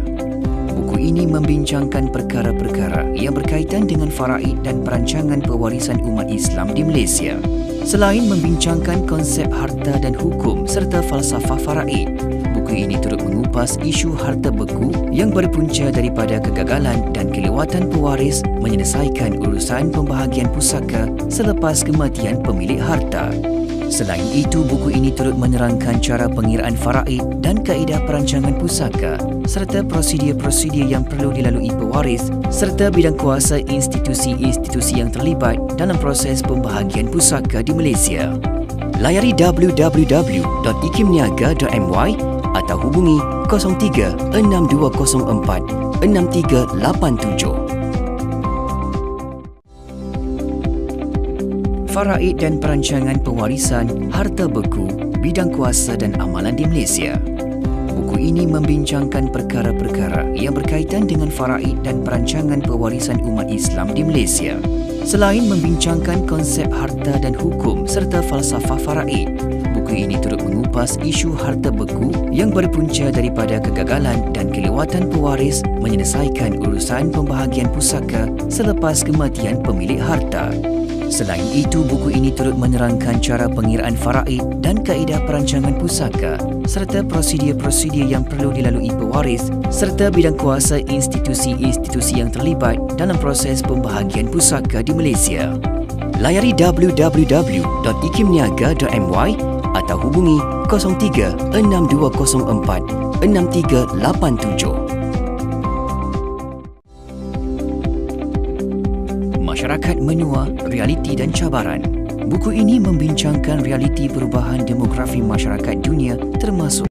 Buku ini membincangkan perkara-perkara yang berkaitan dengan faraid dan perancangan pewarisan umat Islam di Malaysia. Selain membincangkan konsep harta dan hukum serta falsafah faraid, buku ini turut mengupas isu harta beku yang berpunca daripada kegagalan dan kelewatan pewaris menyelesaikan urusan pembahagian pusaka selepas kematian pemilik harta. Selain itu, buku ini turut menerangkan cara pengiraan faraid dan kaedah perancangan pusaka serta prosedur-prosedur yang perlu dilalui pewaris serta bidang kuasa institusi-institusi yang terlibat dalam proses pembahagian pusaka di Malaysia. Layari www.ikimniaga.my atau hubungi 03 6204 6387. faraid dan perancangan pewarisan harta beku bidang kuasa dan amalan di Malaysia. Buku ini membincangkan perkara-perkara yang berkaitan dengan faraid dan perancangan pewarisan umat Islam di Malaysia. Selain membincangkan konsep harta dan hukum serta falsafah faraid, buku ini turut mengupas isu harta beku yang berpunca daripada kegagalan dan kelewatan pewaris menyelesaikan urusan pembahagian pusaka selepas kematian pemilik harta. Selain itu, buku ini turut menerangkan cara pengiraan faraid dan kaedah perancangan pusaka serta prosedur-prosedur yang perlu dilalui pewaris serta bidang kuasa institusi-institusi yang terlibat dalam proses pembahagian pusaka di Malaysia. Layari www.ikimniaga.my atau hubungi 03 6204 6387. masyarakat menua, realiti dan cabaran. Buku ini membincangkan realiti perubahan demografi masyarakat dunia termasuk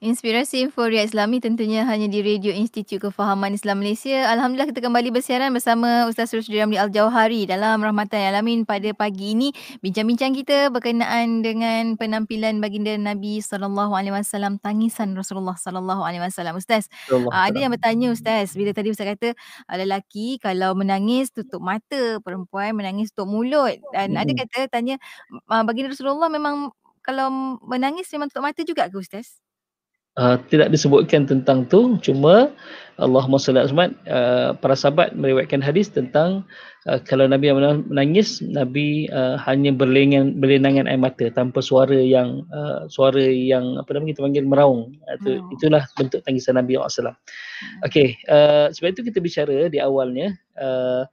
Inspirasi Inforia Islami tentunya hanya di Radio Institut Kefahaman Islam Malaysia. Alhamdulillah kita kembali bersiaran bersama Ustaz Rusdi Ramli al Jauhari dalam Rahmatan Alamin pada pagi ini. Bincang-bincang kita berkenaan dengan penampilan baginda Nabi saw tangisan Rasulullah saw. Ustaz, Allah. Ah, ada yang bertanya Ustaz, bila tadi Ustaz kata ah, lelaki kalau menangis tutup mata, perempuan menangis tutup mulut. Dan hmm. ada kata tanya ah, baginda Rasulullah memang kalau menangis memang tutup mata juga ke Ustaz? uh, tidak disebutkan tentang tu cuma Allah salli alaihi uh, ah, para sahabat meriwayatkan hadis tentang uh, kalau nabi menangis nabi uh, hanya berlengan berlenangan air mata tanpa suara yang uh, suara yang apa namanya kita panggil meraung itu hmm. itulah bentuk tangisan nabi sallallahu alaihi okey uh, sebab itu kita bicara di awalnya uh,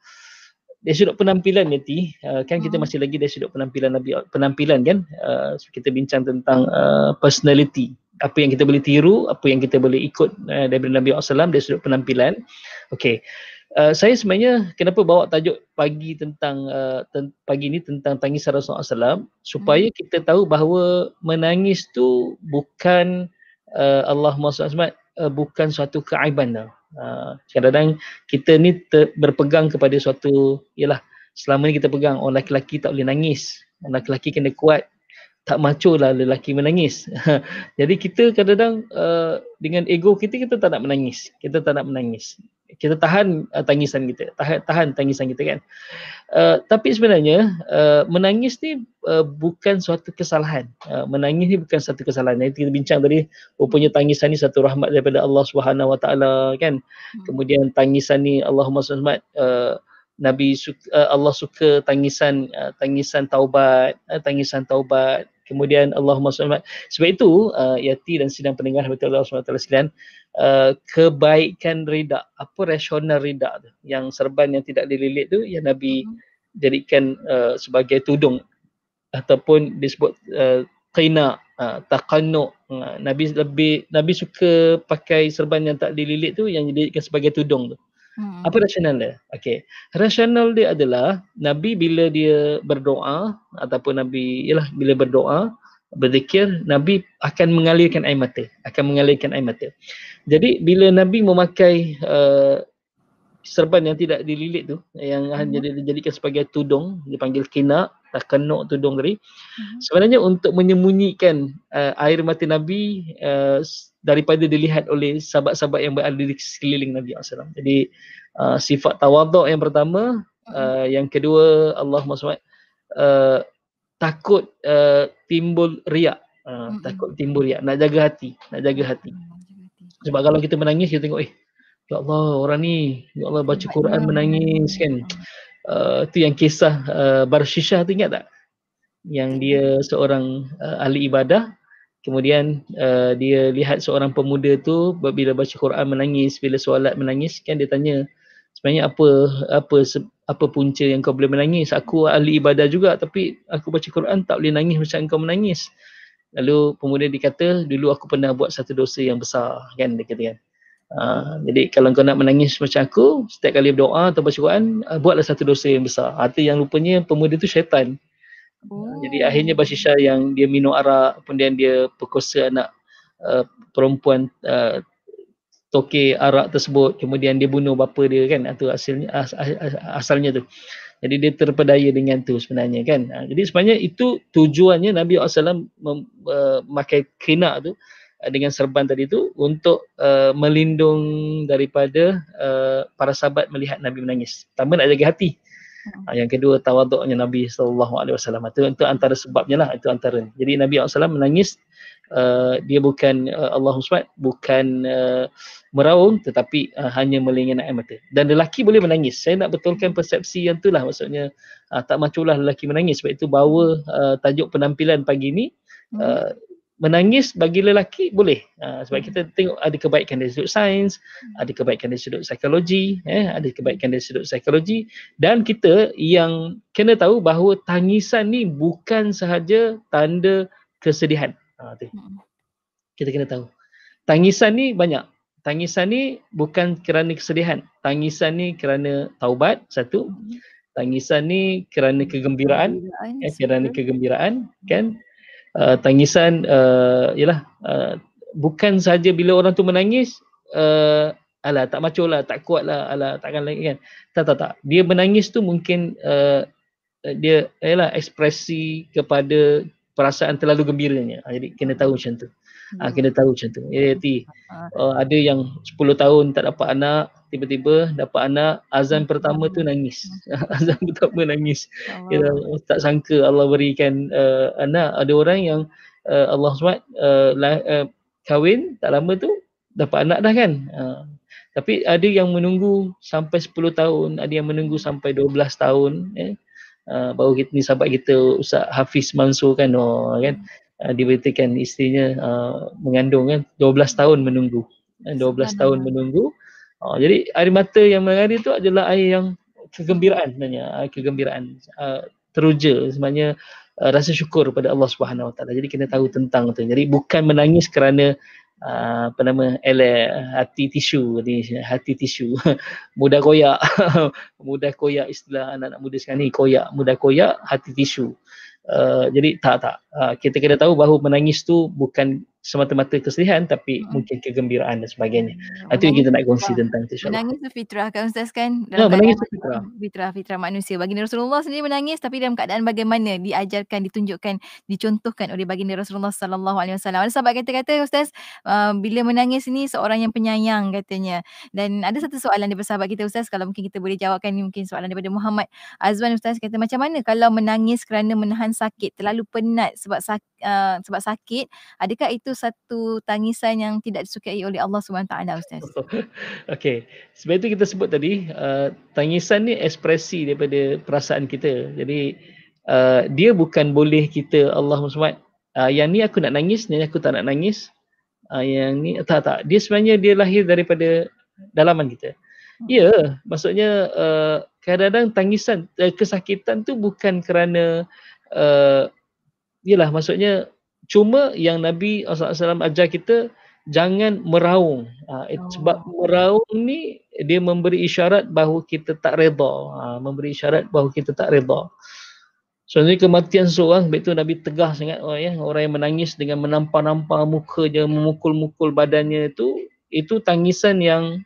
dari sudut penampilan nanti uh, kan kita hmm. masih lagi dia sudah penampilan nabi penampilan kan uh, kita bincang tentang uh, personality apa yang kita boleh tiru, apa yang kita boleh ikut uh, daripada Nabi SAW dari sudut penampilan. Okay. Uh, eh, saya sebenarnya kenapa bawa tajuk pagi tentang uh, ten- pagi ni tentang tangis Rasulullah SAW supaya hmm. kita tahu bahawa menangis tu bukan uh, Allahumma SWT uh, bukan suatu keaiban uh, kadang-kadang kita ni berpegang kepada suatu ialah selama ni kita pegang orang oh, lelaki tak boleh nangis orang lelaki kena kuat tak macho lah lelaki menangis. Jadi kita kadang-kadang uh, dengan ego kita, kita tak nak menangis. Kita tak nak menangis. Kita tahan uh, tangisan kita. Tahan, tahan tangisan kita kan. Uh, tapi sebenarnya uh, menangis ni uh, bukan suatu kesalahan. Uh, menangis ni bukan satu kesalahan. Yang kita bincang tadi, rupanya tangisan ni satu rahmat daripada Allah Subhanahu Wa Taala kan. Hmm. Kemudian tangisan ni Allahumma sallallahu Nabi suka, Allah suka tangisan tangisan taubat tangisan taubat kemudian Allahumma sallallahu sebab itu uh, yati dan sidang pendengar betul Allah Subhanahu taala sekalian uh, kebaikan ridha apa rasional ridha tu yang serban yang tidak dililit tu yang nabi mhm. jadikan uh, sebagai tudung ataupun disebut uh, qina uh, taqannu uh, nabi lebih nabi suka pakai serban yang tak dililit tu yang dijadikan sebagai tudung tu Hmm. Apa rasional dia? Okay. Rasional dia adalah Nabi bila dia berdoa ataupun Nabi ialah bila berdoa berzikir Nabi akan mengalirkan air mata, akan mengalirkan air mata. Jadi bila Nabi memakai uh, serban yang tidak dililit tu yang hmm. hanya dijadikan sebagai tudung dipanggil kinak uh, kenok tudung tadi. Mm-hmm. Sebenarnya untuk menyembunyikan uh, air mata Nabi uh, daripada dilihat oleh sahabat-sahabat yang berada di sekeliling Nabi SAW. Jadi uh, sifat tawaduk yang pertama, mm-hmm. uh, yang kedua Allah SWT, uh, takut uh, timbul riak. Uh, mm-hmm. Takut timbul riak, nak jaga mhm, hati, nak jaga hati. Sebab kalau kita menangis, kita tengok eh, Ya Allah orang ni, Ya Allah baca Quran menangis kan. Mhm. Eh, tu yang kisah uh, eh, Barshishah tu ingat tak? Yang dia seorang uh, ahli ibadah Kemudian uh, dia lihat seorang pemuda tu bila baca Quran menangis, bila solat menangis kan dia tanya sebenarnya apa apa apa punca yang kau boleh menangis? Aku ahli ibadah juga tapi aku baca Quran tak boleh nangis macam kau menangis. Lalu pemuda dikata dulu aku pernah buat satu dosa yang besar kan dia kata kan. Ha, jadi kalau kau nak menangis macam aku, setiap kali berdoa atau baca Quran, ah, buatlah satu dosa yang besar. Hati yang rupanya pemuda tu syaitan. Ha, oh. Jadi akhirnya Basisha yang dia minum arak, kemudian dia perkosa anak uh, perempuan uh, ah, toke arak tersebut, kemudian dia bunuh bapa dia kan, atau hasilnya, as, as, asalnya tu. Jadi dia terpedaya dengan tu sebenarnya kan. Ha, jadi sebenarnya itu tujuannya Nabi SAW memakai uh, kena tu Eh, dengan serban tadi itu untuk uh, melindung daripada uh, para sahabat melihat Nabi menangis. Pertama nak jaga hati. Uh, yang kedua tawaduknya Nabi sallallahu alaihi wasallam. Itu itu antara sebabnya lah itu antara. Jadi Nabi SAW menangis uh, dia bukan uh, Allahu subhan bukan uh, meraung tetapi uh, hanya melingin air mata. Dan lelaki boleh menangis. Saya nak betulkan persepsi yang itulah maksudnya uh, tak maculah lelaki menangis sebab itu bawa uh, tajuk penampilan pagi ini. uh, hmm menangis bagi lelaki boleh uh, sebab kita hmm. tengok ada kebaikan dari sudut sains hmm. ada kebaikan dari sudut psikologi eh ada kebaikan dari sudut psikologi dan kita yang kena tahu bahawa tangisan ni bukan sahaja tanda kesedihan uh, kita kena tahu tangisan ni banyak tangisan ni bukan kerana kesedihan tangisan ni kerana taubat satu tangisan ni kerana kegembiraan kegembiraan, eh, kerana kegembiraan kan uh, tangisan uh, yalah uh, bukan saja bila orang tu menangis uh, ala tak macam lah tak kuat lah ala takkan lagi kan tak tak tak dia menangis tu mungkin uh, dia ialah ekspresi kepada perasaan terlalu gembiranya ah, jadi kena tahu macam tu Ha, kena tahu macam tu. Ya, hati. Hmm. Ah. Uh, ada yang 10 tahun tak dapat anak, tiba-tiba dapat anak, azan hmm. pertama tu nangis. azan pertama nangis. Ya, tak sangka Allah berikan uh, anak. Ada orang yang uh, Allah SWT uh, uh, kahwin tak lama tu, dapat anak dah kan. Uh, tapi ada yang menunggu sampai 10 tahun, ada yang menunggu sampai 12 tahun. Eh. Uh, baru kita, ni sahabat kita Ustaz Hafiz Mansur kan oh, kan Ah, diberitakan isterinya uh, mengandung kan 12 tahun menunggu 12 eh, tahun menunggu uh, jadi air mata yang mengalir tu adalah air yang kegembiraan sebenarnya air kegembiraan uh, teruja sebenarnya uh, rasa syukur kepada Allah Subhanahu taala jadi kita tahu tentang tu jadi bukan menangis kerana uh, apa nama ele hati tisu ni hati tisu mudah koyak mudah koyak istilah anak-anak muda sekarang ni koyak mudah koyak hati tisu uh, jadi tak tak Ah, kita kena tahu bahawa menangis tu bukan semata-mata kesedihan tapi hmm. mungkin kegembiraan dan sebagainya. Hmm. Itu yang kita nak kongsi fitrah. tentang itu. Menangis tu fitrah kan Ustaz kan? Dalam no, ya, menangis tu fitrah. Fitrah, fitrah manusia. Baginda Rasulullah sendiri menangis tapi dalam keadaan bagaimana diajarkan, ditunjukkan, dicontohkan oleh baginda Rasulullah Sallallahu SAW. Ada sahabat kata-kata Ustaz, uh, bila menangis ni seorang yang penyayang katanya. Dan ada satu soalan daripada sahabat kita Ustaz, kalau mungkin kita boleh jawabkan ni mungkin soalan daripada Muhammad Azwan Ustaz kata macam mana kalau menangis kerana menahan sakit, terlalu penat sebab sak, uh, sebab sakit adakah itu satu tangisan yang tidak disukai oleh Allah SWT ustaz okey sebab itu kita sebut tadi uh, tangisan ni ekspresi daripada perasaan kita jadi uh, dia bukan boleh kita Allah SWT uh, yang ni aku nak nangis yang ni aku tak nak nangis uh, yang ni tak tak dia sebenarnya dia lahir daripada dalaman kita hmm. Ya, maksudnya uh, kadang-kadang tangisan, kesakitan tu bukan kerana uh, yalah maksudnya cuma yang Nabi SAW ajar kita jangan meraung ha, eh, oh. sebab meraung ni dia memberi isyarat bahawa kita tak reda ha, memberi isyarat bahawa kita tak reda so ni kematian seorang baik tu Nabi tegah sangat orang oh, ya, orang yang menangis dengan menampar-nampar mukanya memukul-mukul badannya itu itu tangisan yang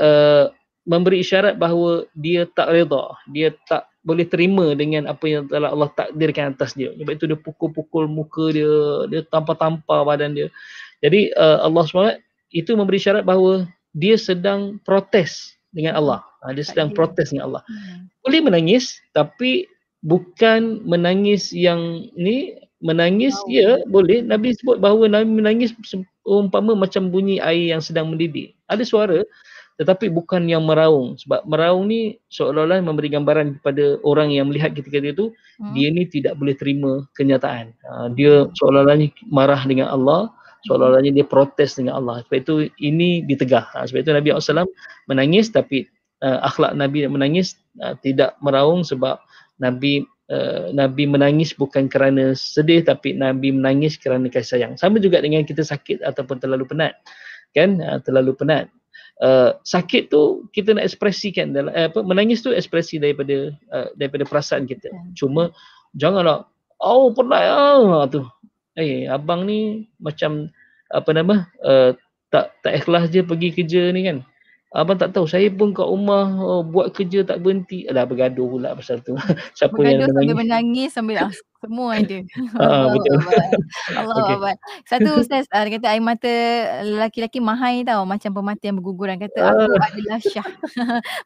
uh, memberi isyarat bahawa dia tak reda dia tak boleh terima dengan apa yang telah Allah takdirkan atas dia. Sebab itu dia pukul-pukul muka dia, dia tampar-tampar badan dia. Jadi uh, Allah SWT itu memberi syarat bahawa dia sedang protes dengan Allah. Ha, dia sedang protes dengan Allah. Hmm. Boleh menangis tapi bukan menangis yang ni menangis ya boleh Nabi sebut bahawa Nabi menangis umpama macam bunyi air yang sedang mendidih. Ada suara tetapi bukan yang meraung sebab meraung ni seolah-olah memberi gambaran kepada orang yang melihat ketika itu hmm. dia ni tidak boleh terima kenyataan uh, dia seolah-olah ni marah dengan Allah seolah-olah ni dia protes dengan Allah sebab itu ini ditegah uh, sebab itu Nabi SAW menangis tapi uh, akhlak Nabi menangis uh, tidak meraung sebab Nabi Uh, Nabi menangis bukan kerana sedih tapi Nabi menangis kerana kasih sayang. Sama juga dengan kita sakit ataupun terlalu penat. Kan? Uh, terlalu penat. Eh, sakit tu kita nak ekspresikan dalam uh, apa menangis tu ekspresi daripada uh, daripada perasaan kita. Hmm. Cuma janganlah oh pernah, ah ha, oh, tu. Eh hey, abang ni macam apa nama uh, tak tak ikhlas je pergi kerja ni kan. Abang tak tahu saya pun kat rumah oh, buat kerja tak berhenti. Alah bergaduh pula pasal tu. Siapa bergaduh yang menangis? sambil menangis sambil semua eh, ada. Uh, Allah ah, Allah okay. Satu ustaz uh, dia kata air mata lelaki-lelaki mahai tau macam pemati yang berguguran kata aku uh. adalah syah.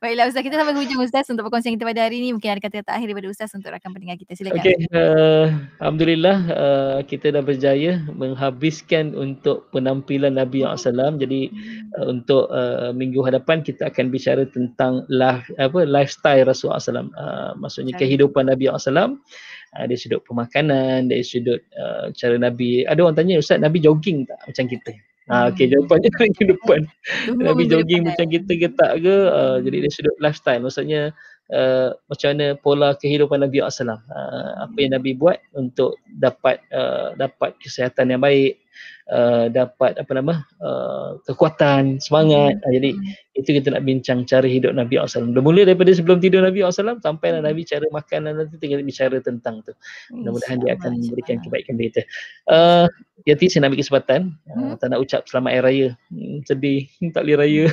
Baiklah ustaz kita sampai ke hujung ustaz untuk perkongsian kita pada hari ini mungkin ada kata-kata akhir daripada ustaz untuk rakan pendengar kita silakan. Okay. Uh, eh, Alhamdulillah uh, kita dah berjaya menghabiskan untuk penampilan Nabi yang Salam. Jadi uh, untuk uh, minggu hadapan kita akan bicara tentang life, apa lifestyle Rasulullah Sallam. Uh, maksudnya okay. kehidupan Nabi yang Salam uh, ah, dari sudut pemakanan, dari sudut uh, cara Nabi. Ada orang tanya, Ustaz, Nabi jogging tak macam kita? Ha, hmm. Okay, jawapannya dari ke depan. Nabi jogging macam eh. kita ke tak ke? Uh, jadi dari sudut lifestyle, maksudnya uh, macam mana pola kehidupan Nabi SAW. Uh, apa yang Nabi buat untuk dapat uh, dapat kesihatan yang baik, Uh, dapat apa nama uh, kekuatan semangat uh, jadi itu kita nak bincang cara hidup Nabi SAW bermula daripada sebelum tidur Nabi SAW sampai lah Nabi cara makan dan nanti kita bicara tentang tu mudah-mudahan dia akan memberikan kebaikan kita uh, Yati saya nak ambil kesempatan uh, tak nak ucap selamat air raya hmm, sedih tak boleh raya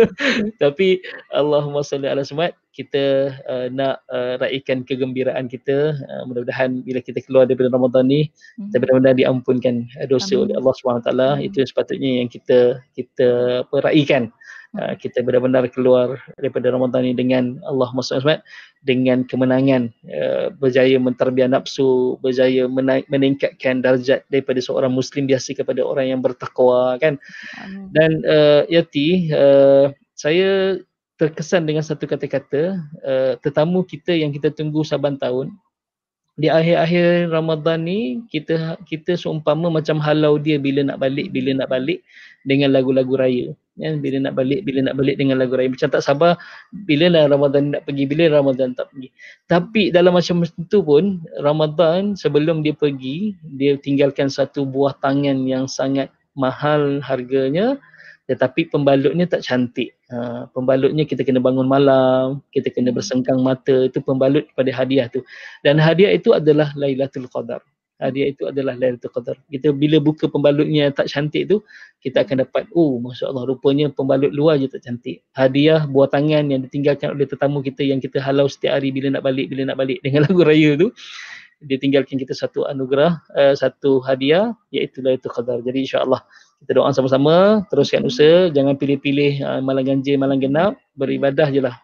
tapi Allahumma salli ala semat kita uh, nak uh, raikan kegembiraan kita uh, mudah-mudahan bila kita keluar daripada Ramadan ni kita benar-benar diampunkan uh, dosa Amin. oleh Allah Subhanahu Taala hmm. itu yang sepatutnya yang kita kita peraihkan uh, hmm. ah, kita benar-benar keluar daripada Ramadan ini dengan Allah SWT dengan kemenangan uh, berjaya menterbiah nafsu berjaya mena- meningkatkan darjat daripada seorang muslim biasa kepada orang yang bertakwa kan dan uh, yati uh, saya terkesan dengan satu kata-kata uh, tetamu kita yang kita tunggu saban tahun di akhir-akhir Ramadhan ni kita kita seumpama macam halau dia bila nak balik bila nak balik dengan lagu-lagu raya ya bila nak balik bila nak balik dengan lagu raya macam tak sabar bila lah Ramadhan nak pergi bila Ramadhan tak pergi tapi dalam macam tu pun Ramadhan sebelum dia pergi dia tinggalkan satu buah tangan yang sangat mahal harganya tetapi pembalutnya tak cantik. Uh, pembalutnya kita kena bangun malam, kita kena hmm. bersengkang mata, itu pembalut pada hadiah tu. Dan hadiah itu adalah Lailatul Qadar. Hadiah itu adalah Lailatul Qadar. Kita bila buka pembalutnya tak cantik tu, kita akan dapat, oh Masya Allah rupanya pembalut luar je tak cantik. Hadiah buah tangan yang ditinggalkan oleh tetamu kita yang kita halau setiap hari bila nak balik, bila nak balik dengan lagu raya tu, dia tinggalkan kita satu anugerah, uh, satu hadiah iaitu Lailatul Qadar. Jadi insya-Allah kita doa sama-sama teruskan usaha jangan pilih-pilih uh, malam ganjil malam genap beribadah jelah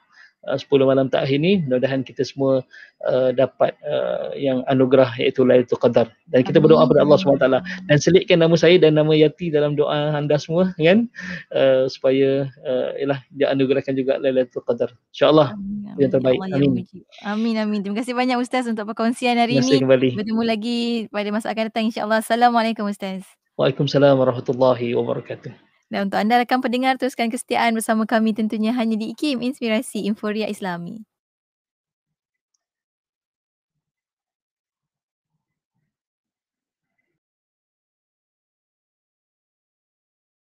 uh, 10 malam terakhir ni mudah-mudahan kita semua uh, dapat uh, yang anugerah iaitu lailatul qadar dan kita berdoa kepada Allah SWT dan selitkan nama saya dan nama Yati dalam doa anda semua kan uh, supaya uh, ialah dia anugerahkan juga lailatul qadar insyaallah yang terbaik ya amin amin amin terima kasih banyak ustaz untuk perkongsian hari ini bertemu lagi pada masa akan datang insyaallah assalamualaikum ustaz Waalaikumsalam warahmatullahi wabarakatuh. Dan untuk anda rakan pendengar teruskan kesetiaan bersama kami tentunya hanya di IKIM Inspirasi Inforia Islami.